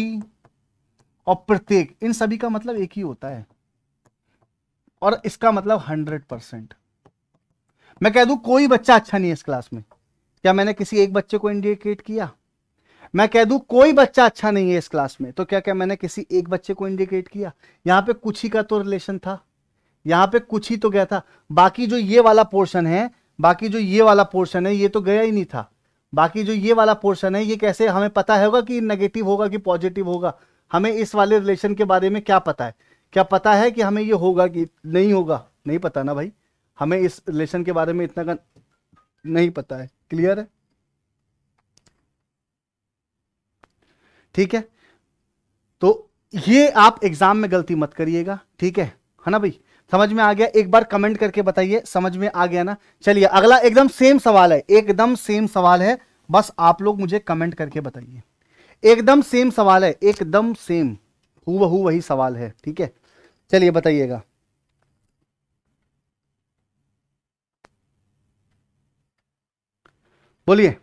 और प्रत्येक इन सभी का मतलब एक ही होता है और इसका मतलब हंड्रेड परसेंट मैं कह दू कोई बच्चा अच्छा नहीं है इस क्लास में क्या मैंने किसी एक बच्चे को इंडिकेट किया मैं कह दूं कोई बच्चा अच्छा नहीं है इस क्लास में तो क्या क्या मैंने किसी एक बच्चे को इंडिकेट किया यहाँ पे कुछ ही का तो रिलेशन था यहाँ पे कुछ ही तो गया था बाकी जो ये वाला पोर्शन है बाकी जो ये वाला पोर्शन है ये तो गया ही नहीं था बाकी जो ये वाला पोर्शन है ये कैसे हमें पता होगा कि नेगेटिव होगा कि पॉजिटिव होगा हमें इस वाले रिलेशन के बारे में क्या पता है क्या पता है कि हमें ये होगा कि नहीं होगा नहीं पता ना भाई हमें इस रिलेशन के बारे में इतना का नहीं पता है क्लियर है ठीक है तो ये आप एग्जाम में गलती मत करिएगा ठीक है है ना भाई समझ में आ गया एक बार कमेंट करके बताइए समझ में आ गया ना चलिए अगला एकदम सेम सवाल है एकदम सेम सवाल है बस आप लोग मुझे कमेंट करके बताइए एकदम सेम सवाल है एकदम सेम हु वही सवाल है ठीक है चलिए बताइएगा बोलिए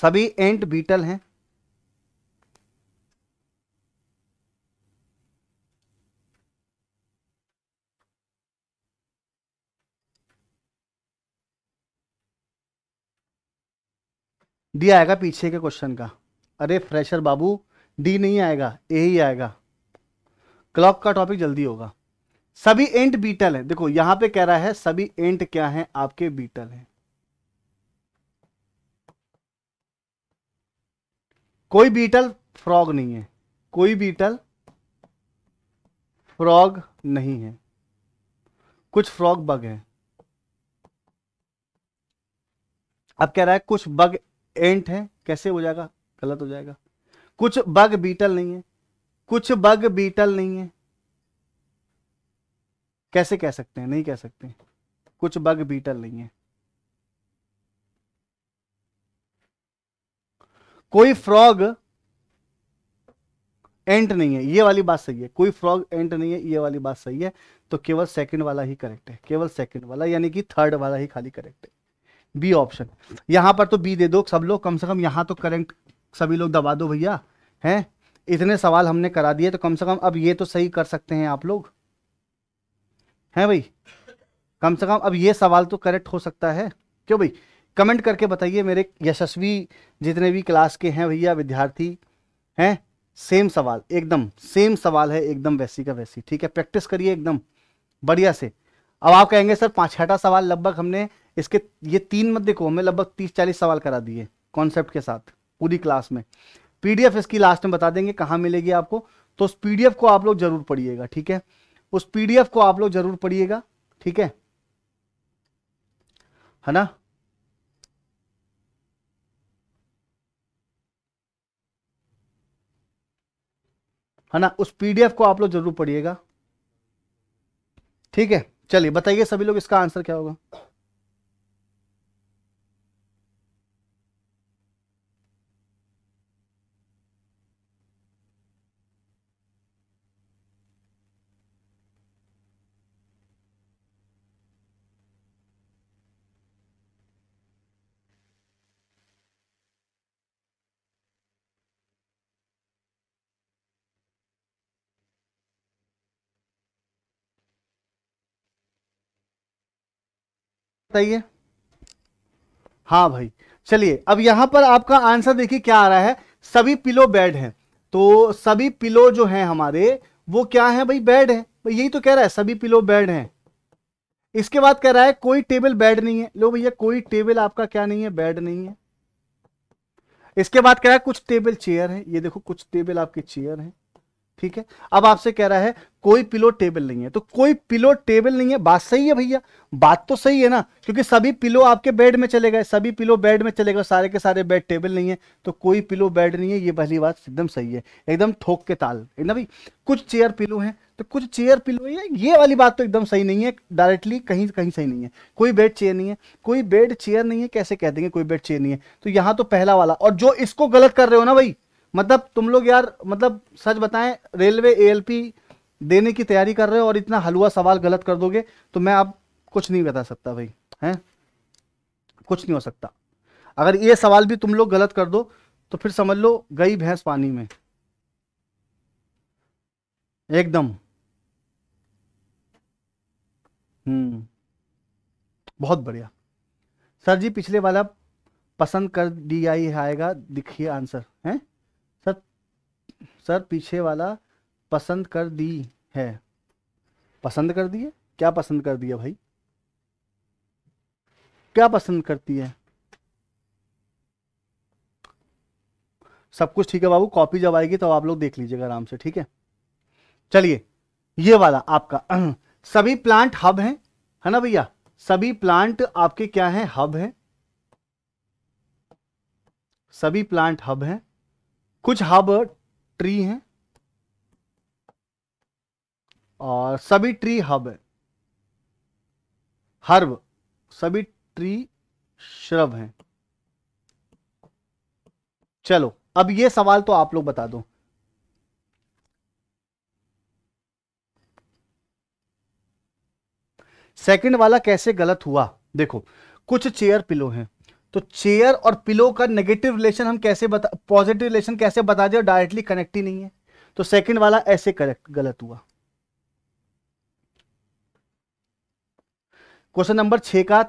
सभी एंट बीटल हैं डी आएगा पीछे के क्वेश्चन का अरे फ्रेशर बाबू डी नहीं आएगा ए ही आएगा क्लॉक का टॉपिक जल्दी होगा सभी एंट बीटल हैं देखो यहां पे कह रहा है सभी एंट क्या हैं आपके बीटल हैं कोई बीटल फ्रॉग नहीं है कोई बीटल फ्रॉग नहीं है कुछ फ्रॉग बग है अब कह रहा है कुछ बग एंट है कैसे हो जाएगा गलत हो जाएगा कुछ बग बीटल नहीं है कुछ बग बीटल नहीं है कैसे कह सकते हैं नहीं कह सकते कुछ बग बीटल नहीं है कोई फ्रॉग एंट नहीं है ये वाली बात सही है कोई फ्रॉग एंट नहीं है ये वाली बात सही है तो केवल सेकंड वाला ही करेक्ट है केवल सेकंड वाला यानी कि थर्ड वाला ही खाली करेक्ट है बी ऑप्शन यहां पर तो बी दे दो सब लोग कम से कम यहां तो करेक्ट सभी लोग दबा दो भैया हैं इतने सवाल हमने करा दिए तो कम से कम अब ये तो सही कर सकते हैं आप लोग हैं भाई कम से कम अब ये सवाल तो करेक्ट हो सकता है क्यों भाई कमेंट करके बताइए मेरे यशस्वी जितने भी क्लास के हैं भैया विद्यार्थी हैं सेम सवाल एकदम सेम सवाल है एकदम वैसी का वैसी ठीक है प्रैक्टिस करिए एकदम बढ़िया से अब आप कहेंगे सर पाँच छठा सवाल लगभग हमने इसके ये तीन मत देखो हमें लगभग तीस चालीस सवाल करा दिए कॉन्सेप्ट के साथ पूरी क्लास में पीडीएफ इसकी लास्ट में बता देंगे कहाँ मिलेगी आपको तो उस पीडीएफ को आप लोग जरूर पढ़िएगा ठीक है उस पीडीएफ को आप लोग जरूर पढ़िएगा ठीक है है ना है ना उस पीडीएफ को आप लोग जरूर पढ़िएगा ठीक है चलिए बताइए सभी लोग इसका आंसर क्या होगा बताइए हाँ भाई चलिए अब यहां पर आपका आंसर देखिए क्या आ रहा है सभी पिलो बेड हैं तो सभी पिलो जो हैं हमारे वो क्या है भाई बेड है यही तो कह रहा है सभी पिलो बेड हैं इसके बाद कह रहा है कोई टेबल बेड नहीं है लो भैया कोई टेबल आपका क्या नहीं है बेड नहीं है इसके बाद कह रहा है कुछ टेबल चेयर है ये देखो कुछ टेबल आपके चेयर है ठीक है अब आपसे कह रहा है कोई पिलो टेबल नहीं है तो कोई पिलो टेबल नहीं है बात सही है भैया बात तो सही है ना क्योंकि सभी पिलो आपके बेड में चले गए सभी पिलो बेड में चले गए सारे के सारे बेड टेबल नहीं है तो कोई पिलो बेड नहीं है ये पहली बात एकदम सही है एकदम ठोक के ताल एकदम भाई कुछ चेयर पिलो है तो कुछ चेयर पिलो है ये वाली बात तो एकदम सही नहीं है डायरेक्टली कहीं कहीं सही नहीं है कोई बेड चेयर नहीं है कोई बेड चेयर नहीं है कैसे कह देंगे कोई बेड चेयर नहीं है तो यहाँ तो पहला वाला और जो इसको गलत कर रहे हो ना भाई मतलब तुम लोग यार मतलब सच बताएं रेलवे एएलपी देने की तैयारी कर रहे हो और इतना हलवा सवाल गलत कर दोगे तो मैं आप कुछ नहीं बता सकता भाई हैं कुछ नहीं हो सकता अगर ये सवाल भी तुम लोग गलत कर दो तो फिर समझ लो गई भैंस पानी में एकदम हम्म बहुत बढ़िया सर जी पिछले वाला पसंद कर डी आई आएगा दिखिए आंसर हैं सर सर पीछे वाला पसंद कर दी है पसंद कर दिए क्या पसंद कर दिया भाई क्या पसंद करती है सब कुछ ठीक है बाबू कॉपी जब आएगी तो आप लोग देख लीजिएगा आराम से ठीक है चलिए ये वाला आपका सभी प्लांट हब हैं है ना भैया सभी प्लांट आपके क्या हैं हब हैं सभी प्लांट हब हैं कुछ हब ट्री हैं और सभी ट्री हब है हर्ब सभी ट्री श्रव हैं चलो अब ये सवाल तो आप लोग बता दो सेकंड वाला कैसे गलत हुआ देखो कुछ चेयर पिलो हैं तो चेयर और पिलो का नेगेटिव रिलेशन हम कैसे बता पॉजिटिव रिलेशन कैसे बता दें डायरेक्टली कनेक्ट ही नहीं है तो सेकंड वाला ऐसे करेक्ट गलत हुआ क्वेश्चन नंबर छः का आ,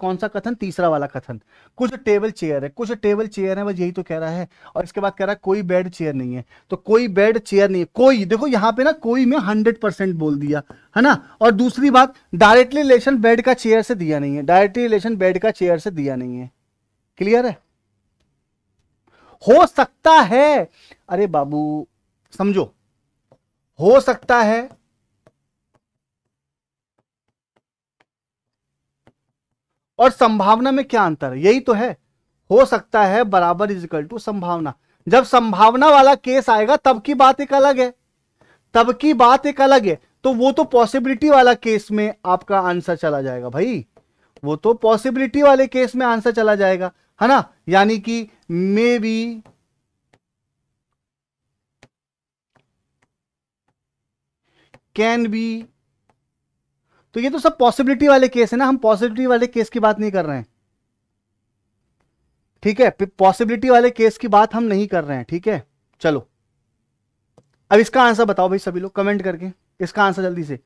कौन सा कथन तीसरा वाला कथन कुछ टेबल चेयर है कुछ टेबल चेयर है बस यही तो कह रहा है और इसके बाद कह रहा है कोई बेड चेयर नहीं है तो कोई बेड चेयर नहीं है कोई देखो यहाँ पे ना कोई में हंड्रेड परसेंट बोल दिया है ना और दूसरी बात डायरेक्टली रिलेशन बेड का चेयर से दिया नहीं है डायरेक्टली रिलेशन बेड का चेयर से दिया नहीं है क्लियर है हो सकता है अरे बाबू समझो हो सकता है और संभावना में क्या अंतर यही तो है हो सकता है बराबर इज इक्वल टू संभावना जब संभावना वाला केस आएगा तब की बात एक अलग है तब की बात एक अलग है तो वो तो पॉसिबिलिटी वाला केस में आपका आंसर चला जाएगा भाई वो तो पॉसिबिलिटी वाले केस में आंसर चला जाएगा है ना यानी कि मे बी कैन बी तो ये तो सब पॉसिबिलिटी वाले केस है ना हम पॉसिबिलिटी वाले केस की बात नहीं कर रहे हैं ठीक है पॉसिबिलिटी वाले केस की बात हम नहीं कर रहे हैं ठीक है चलो अब इसका आंसर बताओ भाई सभी लोग कमेंट करके इसका आंसर जल्दी से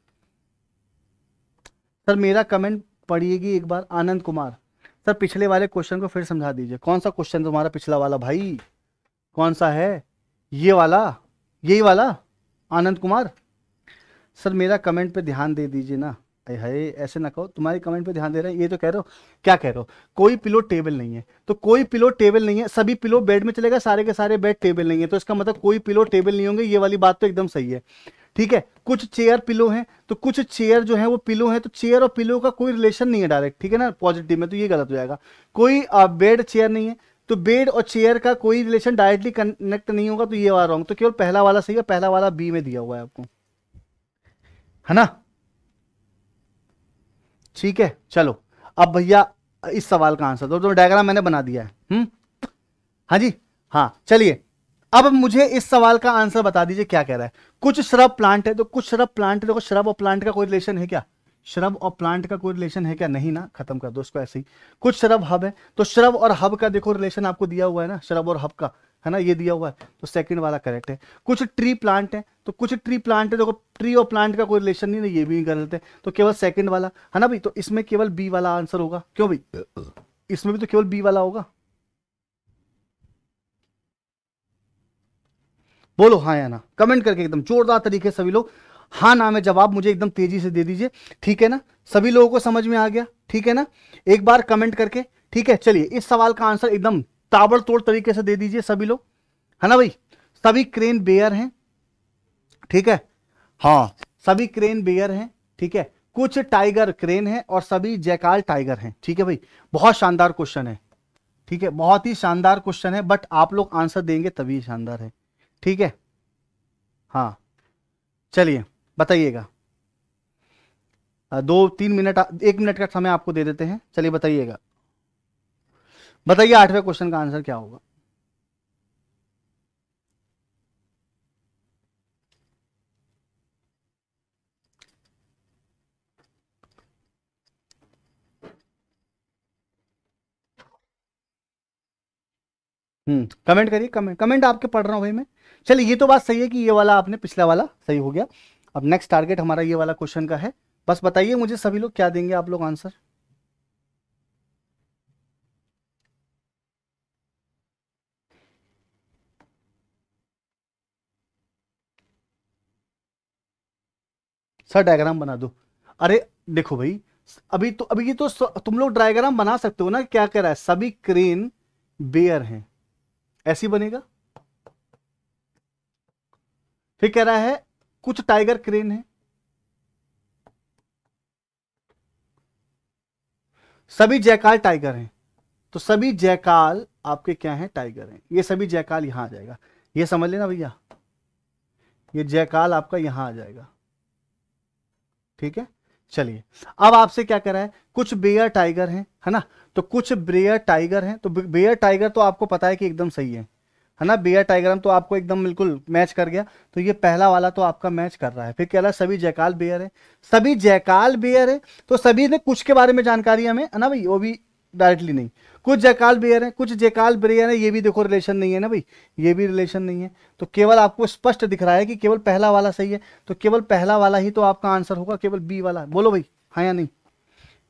सर मेरा कमेंट पढ़िएगी एक बार आनंद कुमार सर पिछले वाले क्वेश्चन को फिर समझा दीजिए कौन सा क्वेश्चन तुम्हारा पिछला वाला भाई कौन सा है ये वाला यही वाला आनंद कुमार सर मेरा कमेंट पे ध्यान दे दीजिए ना हाय ऐसे ना कहो तुम्हारी कमेंट पे ध्यान दे रहे हैं ये तो कह रहे हो क्या कह रहे हो कोई पिलो टेबल नहीं है तो कोई पिलो टेबल नहीं है सभी पिलो बेड में चलेगा सारे के सारे बेड टेबल नहीं है तो इसका मतलब कोई पिलो टेबल नहीं होंगे ये वाली बात तो एकदम सही है ठीक है कुछ चेयर पिलो हैं तो कुछ चेयर जो है वो पिलो हैं तो चेयर और पिलो का कोई रिलेशन नहीं है डायरेक्ट ठीक है ना पॉजिटिव में तो ये गलत हो जाएगा कोई बेड चेयर नहीं है तो बेड और चेयर का कोई रिलेशन डायरेक्टली कनेक्ट नहीं होगा तो ये वाला रॉन्ग तो केवल पहला वाला सही है पहला वाला बी में दिया हुआ है आपको है ना ठीक है चलो अब भैया इस सवाल का आंसर दो तो डायग्राम मैंने बना दिया है हम्म हाँ जी हाँ चलिए अब मुझे इस सवाल का आंसर बता दीजिए क्या कह रहा है कुछ श्रब प्लांट है तो कुछ श्रब प्लांट देखो श्रब और प्लांट का कोई रिलेशन है क्या श्रब और प्लांट का कोई रिलेशन है क्या नहीं ना खत्म कर दो इसको ऐसे ही कुछ श्रब हब है तो श्रब और हब का देखो रिलेशन आपको दिया हुआ है ना श्रब और हब का है ना ये दिया हुआ है तो सेकंड वाला करेक्ट है कुछ ट्री प्लांट है तो कुछ ट्री प्लांट है देखो ट्री और प्लांट का कोई रिलेशन नहीं है ये भी गलत है तो केवल सेकंड वाला है ना भाई तो इसमें केवल बी वाला आंसर होगा क्यों भाई इसमें भी तो केवल बी वाला होगा बोलो हाँ या ना कमेंट करके एकदम जोरदार तरीके सभी लोग हाँ ना में जवाब मुझे एकदम तेजी से दे दीजिए ठीक है ना सभी लोगों को समझ में आ गया ठीक है ना एक बार कमेंट करके ठीक है चलिए इस सवाल का आंसर एकदम ताबड़तोड़ तरीके से दे दीजिए सभी लोग है ना भाई सभी क्रेन बेयर हैं ठीक है हाँ सभी क्रेन बेयर हैं ठीक है कुछ टाइगर क्रेन हैं और सभी जैकाल टाइगर हैं ठीक है भाई बहुत शानदार क्वेश्चन है ठीक है बहुत ही शानदार क्वेश्चन है बट आप लोग आंसर देंगे तभी शानदार है ठीक है हाँ चलिए बताइएगा दो तीन मिनट एक मिनट का समय आपको दे देते हैं चलिए बताइएगा बताइए आठवें क्वेश्चन का आंसर क्या होगा कमेंट हम्म, करिए कमेंट कमेंट आपके पढ़ रहा हूं भाई मैं चलिए ये तो बात सही है कि ये वाला आपने पिछला वाला सही हो गया अब नेक्स्ट टारगेट हमारा ये वाला क्वेश्चन का है बस बताइए मुझे सभी लोग क्या देंगे आप लोग आंसर सर डायग्राम बना दो अरे देखो भाई अभी तो अभी ये तो तुम लोग डायग्राम बना सकते हो ना क्या कह रहा है सभी क्रेन बेयर हैं ऐसी बनेगा फिर कह रहा है कुछ टाइगर क्रेन है सभी जयकाल टाइगर हैं तो सभी जयकाल आपके क्या हैं टाइगर हैं ये सभी जयकाल यहां आ जाएगा ये समझ लेना भैया ये जयकाल आपका यहां आ जाएगा ठीक है चलिए अब आपसे क्या करा है कुछ बेयर टाइगर हैं है ना तो कुछ बेयर टाइगर हैं तो बेयर टाइगर तो आपको पता है कि एकदम सही है है ना बेयर टाइगर हम तो आपको एकदम बिल्कुल मैच कर गया तो ये पहला वाला तो आपका मैच कर रहा है फिर कह रहा है सभी जयकाल बेयर है सभी जयकाल बेयर है तो सभी ने कुछ के बारे में जानकारी हमें है ना भाई वो भी डायरेक्टली नहीं कुछ जयकाल बेयर है कुछ जयकाल ब्रेयर है ये भी देखो रिलेशन नहीं है ना भाई ये भी रिलेशन नहीं है तो केवल आपको स्पष्ट दिख रहा है कि केवल पहला वाला सही है तो केवल पहला वाला ही तो आपका आंसर होगा केवल बी वाला बोलो भाई हाँ या नहीं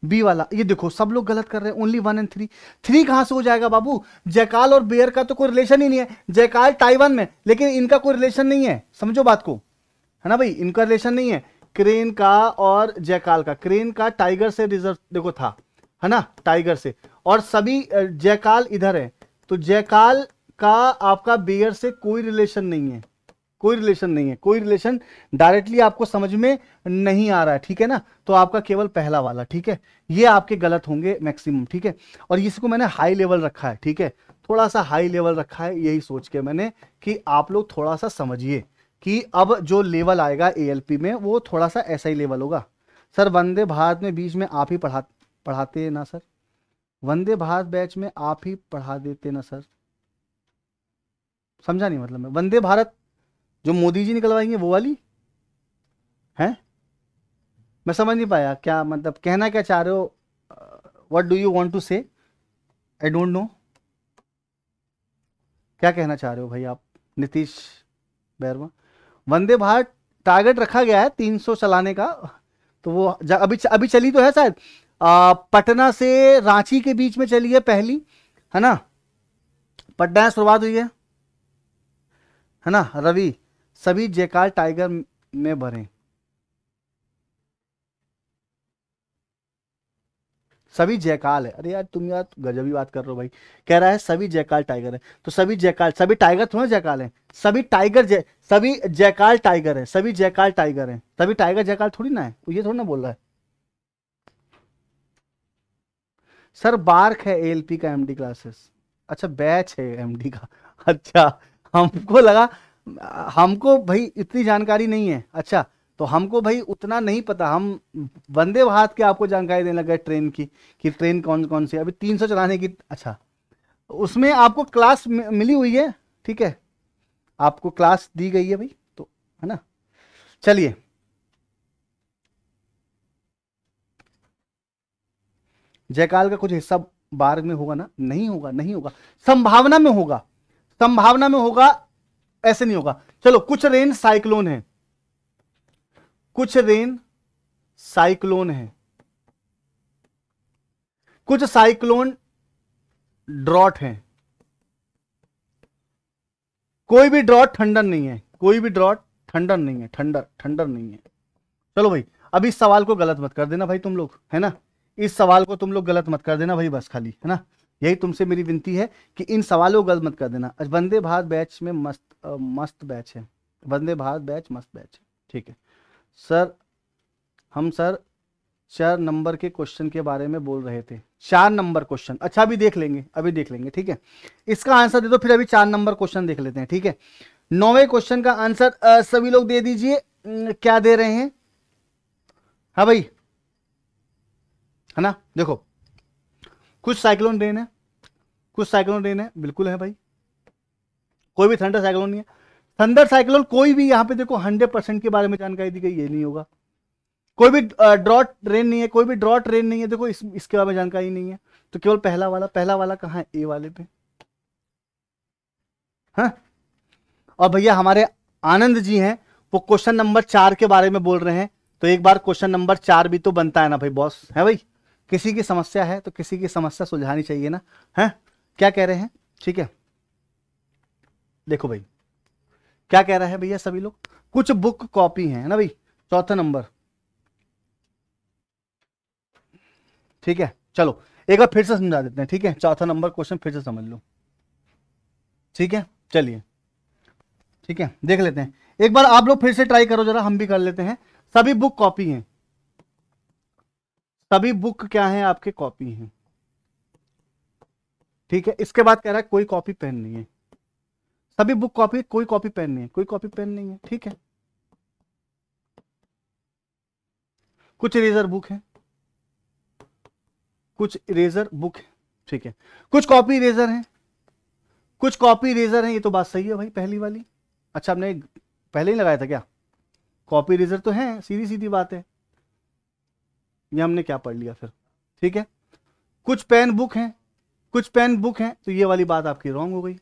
बी वाला ये देखो सब लोग गलत कर रहे हैं only one and three three कहां से हो जाएगा बाबू जयकाल और बेयर का तो कोई रिलेशन ही नहीं है जयकाल ताइवान में लेकिन इनका कोई रिलेशन नहीं है समझो बात को है ना भाई इनका रिलेशन नहीं है क्रेन का और जयकाल का क्रेन का टाइगर से रिजर्व देखो था है ना टाइगर से और सभी जयकाल इधर है तो जयकाल का आपका बेयर से कोई रिलेशन नहीं है कोई रिलेशन नहीं है कोई रिलेशन डायरेक्टली आपको समझ में नहीं आ रहा है ठीक है ना तो आपका केवल पहला वाला ठीक है ये आपके गलत होंगे मैक्सिमम ठीक है और इसको मैंने हाई लेवल रखा है ठीक है थोड़ा सा हाई लेवल रखा है यही सोच के मैंने कि आप लोग थोड़ा सा समझिए कि अब जो लेवल आएगा ए में वो थोड़ा सा ऐसा ही लेवल होगा सर वंदे भारत में बीच में आप ही पढ़ा पढ़ाते ना सर वंदे भारत बैच में आप ही पढ़ा देते ना सर समझा नहीं मतलब मैं वंदे भारत जो मोदी जी निकलवाएंगे वो वाली हैं मैं समझ नहीं पाया क्या मतलब कहना क्या चाह रहे हो what do you want to say I don't know क्या कहना चाह रहे हो भाई आप नीतीश बैरवा वंदे भारत टारगेट रखा गया है 300 चलाने का तो वो अभी अभी चली तो है शायद पटना से रांची के बीच में चली है पहली है ना पटना से शुरुआत हुई है है ना रवि सभी जयकाल टाइगर में भरे सभी जयकाल है अरे यार तुम यार गजबी बात कर रहे हो भाई कह रहा है सभी जयकाल टाइगर है तो सभी जयकाल सभी टाइगर थोड़ा जयकाल है सभी टाइगर जय सभी जयकाल टाइगर है सभी जयकाल टाइगर है सभी टाइगर जयकाल थोड़ी ना है ये थोड़ी ना बोल रहा है सर बार्क है एएलपी का एमडी क्लासेस अच्छा बैच है एमडी का अच्छा हमको लगा हमको भाई इतनी जानकारी नहीं है अच्छा तो हमको भाई उतना नहीं पता हम वंदे भारत के आपको जानकारी देने लगे ट्रेन की कि ट्रेन कौन कौन सी अभी तीन सौ चलाने की अच्छा उसमें आपको क्लास मिली हुई है ठीक है आपको क्लास दी गई है भाई तो है ना चलिए जयकाल का कुछ हिस्सा बार में होगा ना नहीं होगा नहीं होगा संभावना में होगा संभावना में होगा ऐसे नहीं होगा चलो कुछ रेन साइक्लोन है कुछ रेन साइक्लोन है कुछ साइक्लोन ड्रॉट है कोई भी ड्रॉट ठंडर नहीं है कोई भी ड्रॉट ठंडर नहीं है ठंडर ठंडर नहीं है चलो भाई अभी इस सवाल को गलत मत कर देना भाई तुम लोग है ना इस सवाल को तुम लोग गलत मत कर देना भाई बस खाली है ना यही तुमसे मेरी विनती है कि इन सवालों को गलत मत कर देना वंदे भारत बैच में मस्त आ, मस्त बैच है वंदे भारत बैच मस्त बैच है ठीक है सर हम सर चार नंबर के क्वेश्चन के बारे में बोल रहे थे चार नंबर क्वेश्चन अच्छा अभी देख लेंगे अभी देख लेंगे ठीक है इसका आंसर दे दो फिर अभी चार नंबर क्वेश्चन देख लेते हैं ठीक है नौवे क्वेश्चन का आंसर सभी लोग दे दीजिए क्या दे रहे हैं हाँ भाई है ना देखो कुछ साइक्लोन रेन है कुछ साइक्लोन रेन है बिल्कुल है भाई कोई भी थंडर साइक्लोन नहीं है थंडर साइक्लोन कोई भी यहां पे देखो 100 परसेंट के बारे में जानकारी दी गई ये नहीं होगा कोई भी ड्रॉट रेन नहीं है कोई भी ड्रॉट रेन नहीं है देखो इस, इसके बारे में जानकारी नहीं है तो केवल पहला वाला पहला वाला कहा है ए वाले पे हा? और भैया हमारे आनंद जी हैं वो क्वेश्चन नंबर चार के बारे में बोल रहे हैं तो एक बार क्वेश्चन नंबर चार भी तो बनता है ना भाई बॉस है भाई किसी की समस्या है तो किसी की समस्या सुलझानी चाहिए ना है क्या कह रहे हैं ठीक है देखो भाई क्या कह रहा है भैया सभी लोग कुछ बुक कॉपी है ना भाई चौथा नंबर ठीक है चलो एक बार फिर से समझा देते हैं ठीक है चौथा नंबर क्वेश्चन फिर से समझ लो ठीक है चलिए ठीक है देख लेते हैं एक बार आप लोग फिर से ट्राई करो जरा हम भी कर लेते हैं सभी बुक कॉपी हैं सभी बुक क्या है आपके कॉपी हैं ठीक है इसके बाद कह रहा है कोई कॉपी पेन नहीं है सभी बुक कॉपी कोई कॉपी पेन नहीं है कोई कॉपी पेन नहीं है ठीक है कुछ इरेजर बुक है कुछ इरेजर बुक है ठीक है कुछ कॉपी इरेजर है कुछ कॉपी इरेजर है ये तो बात सही है भाई पहली वाली अच्छा आपने पहले ही लगाया था क्या कॉपी इरेजर तो है सीधी सीधी बात है ये हमने क्या पढ़ लिया फिर ठीक है कुछ पेन बुक हैं कुछ पेन बुक हैं तो ये वाली बात आपकी रॉन्ग हो गई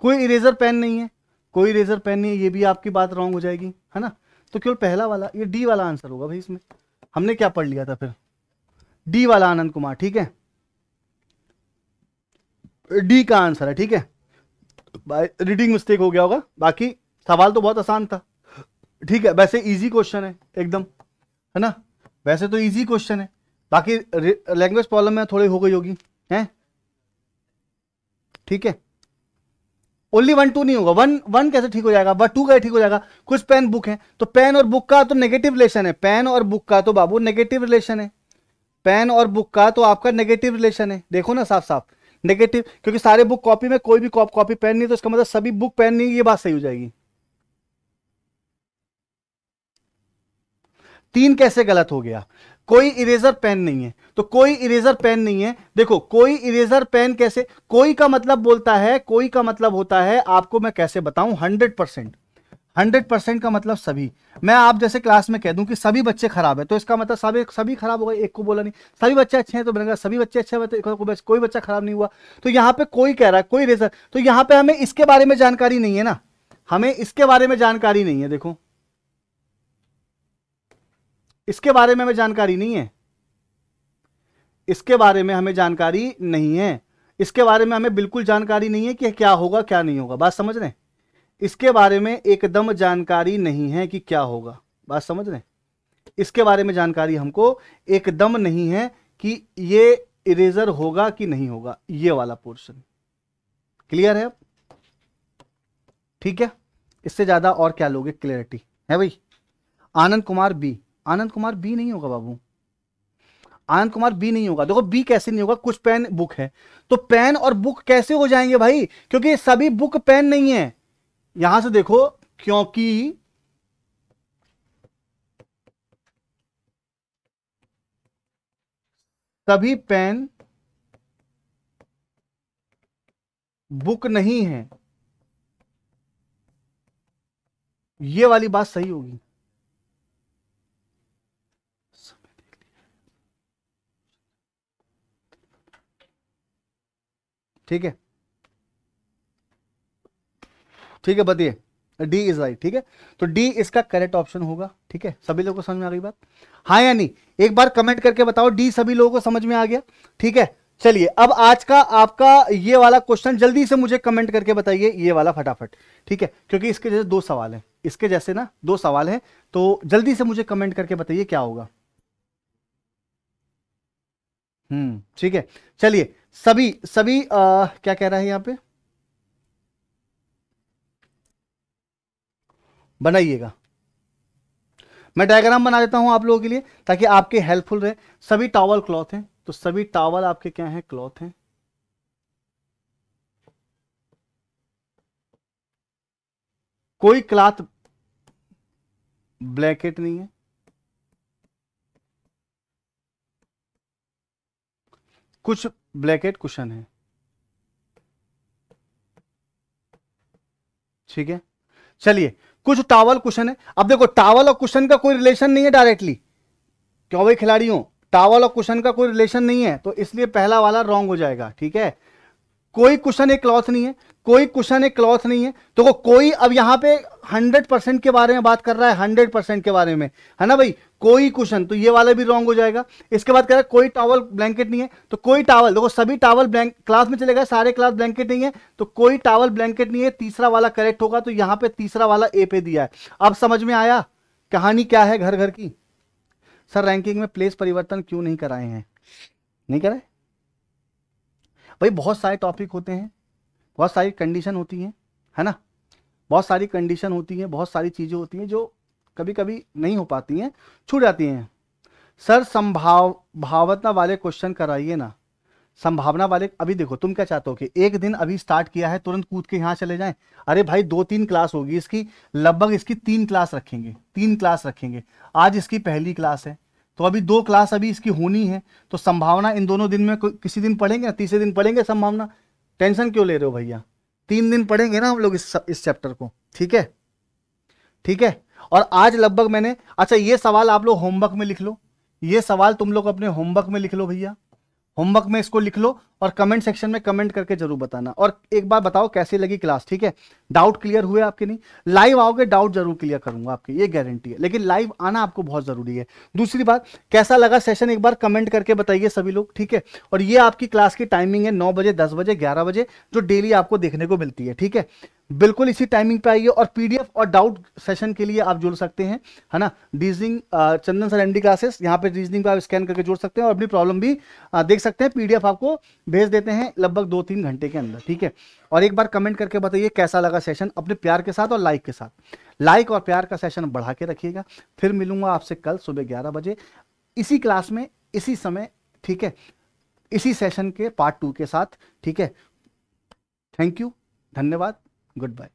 कोई इरेजर पेन नहीं है कोई इरेजर पेन नहीं है ये भी आपकी बात रॉन्ग हो जाएगी है ना तो केवल पहला वाला ये डी वाला आंसर होगा भाई इसमें हमने क्या पढ़ लिया था फिर डी वाला आनंद कुमार ठीक है डी का आंसर है ठीक है रीडिंग मिस्टेक हो गया होगा बाकी सवाल तो बहुत आसान था ठीक है वैसे इजी क्वेश्चन है एकदम है ना वैसे तो इजी क्वेश्चन है बाकी लैंग्वेज प्रॉब्लम में थोड़ी हो गई होगी हैं ठीक है ओनली वन टू नहीं होगा वन वन कैसे ठीक हो जाएगा वन टू कैसे ठीक हो जाएगा कुछ पेन बुक है तो पेन और बुक का तो नेगेटिव रिलेशन है पेन और बुक का तो बाबू नेगेटिव रिलेशन है पेन और बुक का तो आपका नेगेटिव रिलेशन है देखो ना साफ साफ नेगेटिव क्योंकि सारे बुक कॉपी में कोई भी कॉपी पेन नहीं तो इसका मतलब सभी बुक पेन नहीं ये बात सही हो जाएगी तीन कैसे गलत हो गया कोई इरेजर पेन नहीं है तो कोई इरेजर पेन नहीं है देखो कोई इरेजर पेन कैसे कोई का मतलब बोलता है कोई का मतलब होता है आपको मैं कैसे बताऊं हंड्रेड परसेंट हंड्रेड परसेंट का मतलब सभी मैं आप जैसे क्लास में कह दूं कि सभी बच्चे खराब है तो इसका मतलब सभी सभी खराब हो गए एक को बोला नहीं सभी बच्चे अच्छे हैं तो मैंने कहा सभी बच्चे अच्छे हैं तो कोई बच्चा खराब नहीं हुआ तो यहाँ पे कोई कह रहा है कोई रेजर तो यहाँ पे हमें इसके बारे में जानकारी नहीं है ना हमें इसके बारे में जानकारी नहीं है देखो इसके बारे में हमें जानकारी नहीं है इसके बारे में हमें जानकारी नहीं है इसके बारे में हमें बिल्कुल जानकारी नहीं है कि क्या होगा क्या नहीं होगा बात समझ रहे इसके बारे में एकदम जानकारी नहीं है कि क्या होगा बात समझ रहे इसके बारे में जानकारी हमको एकदम नहीं है कि ये इरेजर होगा कि नहीं होगा ये वाला पोर्शन क्लियर है अब ठीक है इससे ज़्यादा और क्या लोगे क्लियरिटी है भाई आनंद कुमार बी आनंद कुमार बी नहीं होगा बाबू आनंद कुमार बी नहीं होगा देखो बी कैसे नहीं होगा कुछ पेन बुक है तो पेन और बुक कैसे हो जाएंगे भाई क्योंकि सभी बुक पेन नहीं है यहां से देखो क्योंकि सभी पेन बुक नहीं है ये वाली बात सही होगी ठीक है ठीक है बताइए डी इज राइट ठीक है तो डी इसका करेक्ट ऑप्शन होगा ठीक है सभी लोगों को समझ में आ गई बात हाँ या नहीं एक बार कमेंट करके बताओ डी सभी लोगों को समझ में आ गया ठीक है चलिए अब आज का आपका ये वाला क्वेश्चन जल्दी से मुझे कमेंट करके बताइए ये वाला फटाफट ठीक है क्योंकि इसके जैसे दो सवाल हैं इसके जैसे ना दो सवाल हैं तो जल्दी से मुझे कमेंट करके बताइए क्या होगा हम्म ठीक है चलिए सभी सभी आ, क्या कह रहा है यहां पे बनाइएगा मैं डायग्राम बना देता हूं आप लोगों के लिए ताकि आपके हेल्पफुल रहे सभी टावल क्लॉथ हैं तो सभी टावल आपके क्या हैं क्लॉथ हैं कोई क्लॉथ ब्लैकेट नहीं है कुछ ब्लैकेट क्वेश्चन है ठीक है चलिए कुछ टावल क्वेश्चन है अब देखो टावल और क्वेश्चन का कोई रिलेशन नहीं है डायरेक्टली क्यों भाई खिलाड़ियों टावल और क्वेश्चन का कोई रिलेशन नहीं है तो इसलिए पहला वाला रॉन्ग हो जाएगा ठीक है कोई क्वेश्चन एक क्लॉथ नहीं है कोई क्वेश्चन एक क्लॉथ नहीं है तो कोई अब यहां पे 100 परसेंट के बारे में बात कर रहा है 100 परसेंट के बारे में है ना भाई कोई क्वेश्चन तो ये वाला भी रॉन्ग हो जाएगा इसके बाद कह रहा है कोई टावल ब्लैंकेट नहीं है तो कोई टावल देखो सभी टावल ब्लैंक क्लास में चलेगा सारे क्लास ब्लैंकेट नहीं है तो कोई टावल ब्लैंकेट नहीं है तीसरा वाला करेक्ट होगा तो यहां पे तीसरा वाला ए पे दिया है अब समझ में आया कहानी क्या है घर घर की सर रैंकिंग में प्लेस परिवर्तन क्यों नहीं कराए हैं नहीं कराए भाई बहुत सारे टॉपिक होते हैं बहुत सारी कंडीशन होती है है ना बहुत सारी कंडीशन होती है बहुत सारी चीज़ें होती हैं जो कभी कभी नहीं हो पाती हैं छूट जाती हैं सर संभाव भावना वाले क्वेश्चन कराइए ना संभावना वाले अभी देखो तुम क्या चाहते हो कि एक दिन अभी स्टार्ट किया है तुरंत कूद के यहाँ चले जाएं अरे भाई दो तीन क्लास होगी इसकी लगभग इसकी तीन क्लास रखेंगे तीन क्लास रखेंगे आज इसकी पहली क्लास है तो अभी दो क्लास अभी इसकी होनी है तो संभावना इन दोनों दिन में किसी दिन पढ़ेंगे ना तीसरे दिन पढ़ेंगे संभावना टेंशन क्यों ले रहे हो भैया तीन दिन पढ़ेंगे ना हम लोग इस चैप्टर को ठीक है ठीक है और आज लगभग मैंने अच्छा ये सवाल आप लोग होमवर्क में लिख लो ये सवाल तुम लोग अपने होमवर्क में लिख लो भैया होमवर्क में इसको लिख लो और कमेंट सेक्शन में कमेंट करके जरूर बताना और एक बार बताओ कैसी लगी क्लास ठीक है डाउट क्लियर हुए आपके नहीं लाइव आओगे डाउट जरूर क्लियर करूंगा आपके ये गारंटी है लेकिन लाइव आना आपको बहुत जरूरी है दूसरी बात कैसा लगा सेशन एक बार कमेंट करके बताइए सभी लोग ठीक है और ये आपकी क्लास की टाइमिंग है नौ बजे दस बजे ग्यारह बजे जो डेली आपको देखने को मिलती है ठीक है बिल्कुल इसी टाइमिंग पे आइए और पीडीएफ और डाउट सेशन के लिए आप जुड़ सकते हैं है ना reasoning Chandan sir MD classes यहाँ पे रीजनिंग पे आप स्कैन करके जुड़ सकते हैं और अपनी प्रॉब्लम भी देख सकते हैं पीडीएफ आपको भेज देते हैं लगभग दो तीन घंटे के अंदर ठीक है और एक बार कमेंट करके बताइए कैसा लगा सेशन अपने प्यार के साथ और लाइक के साथ लाइक और प्यार का सेशन बढ़ा के रखिएगा फिर मिलूंगा आपसे कल सुबह ग्यारह बजे इसी क्लास में इसी समय ठीक है इसी सेशन के पार्ट टू के साथ ठीक है थैंक यू धन्यवाद goodbye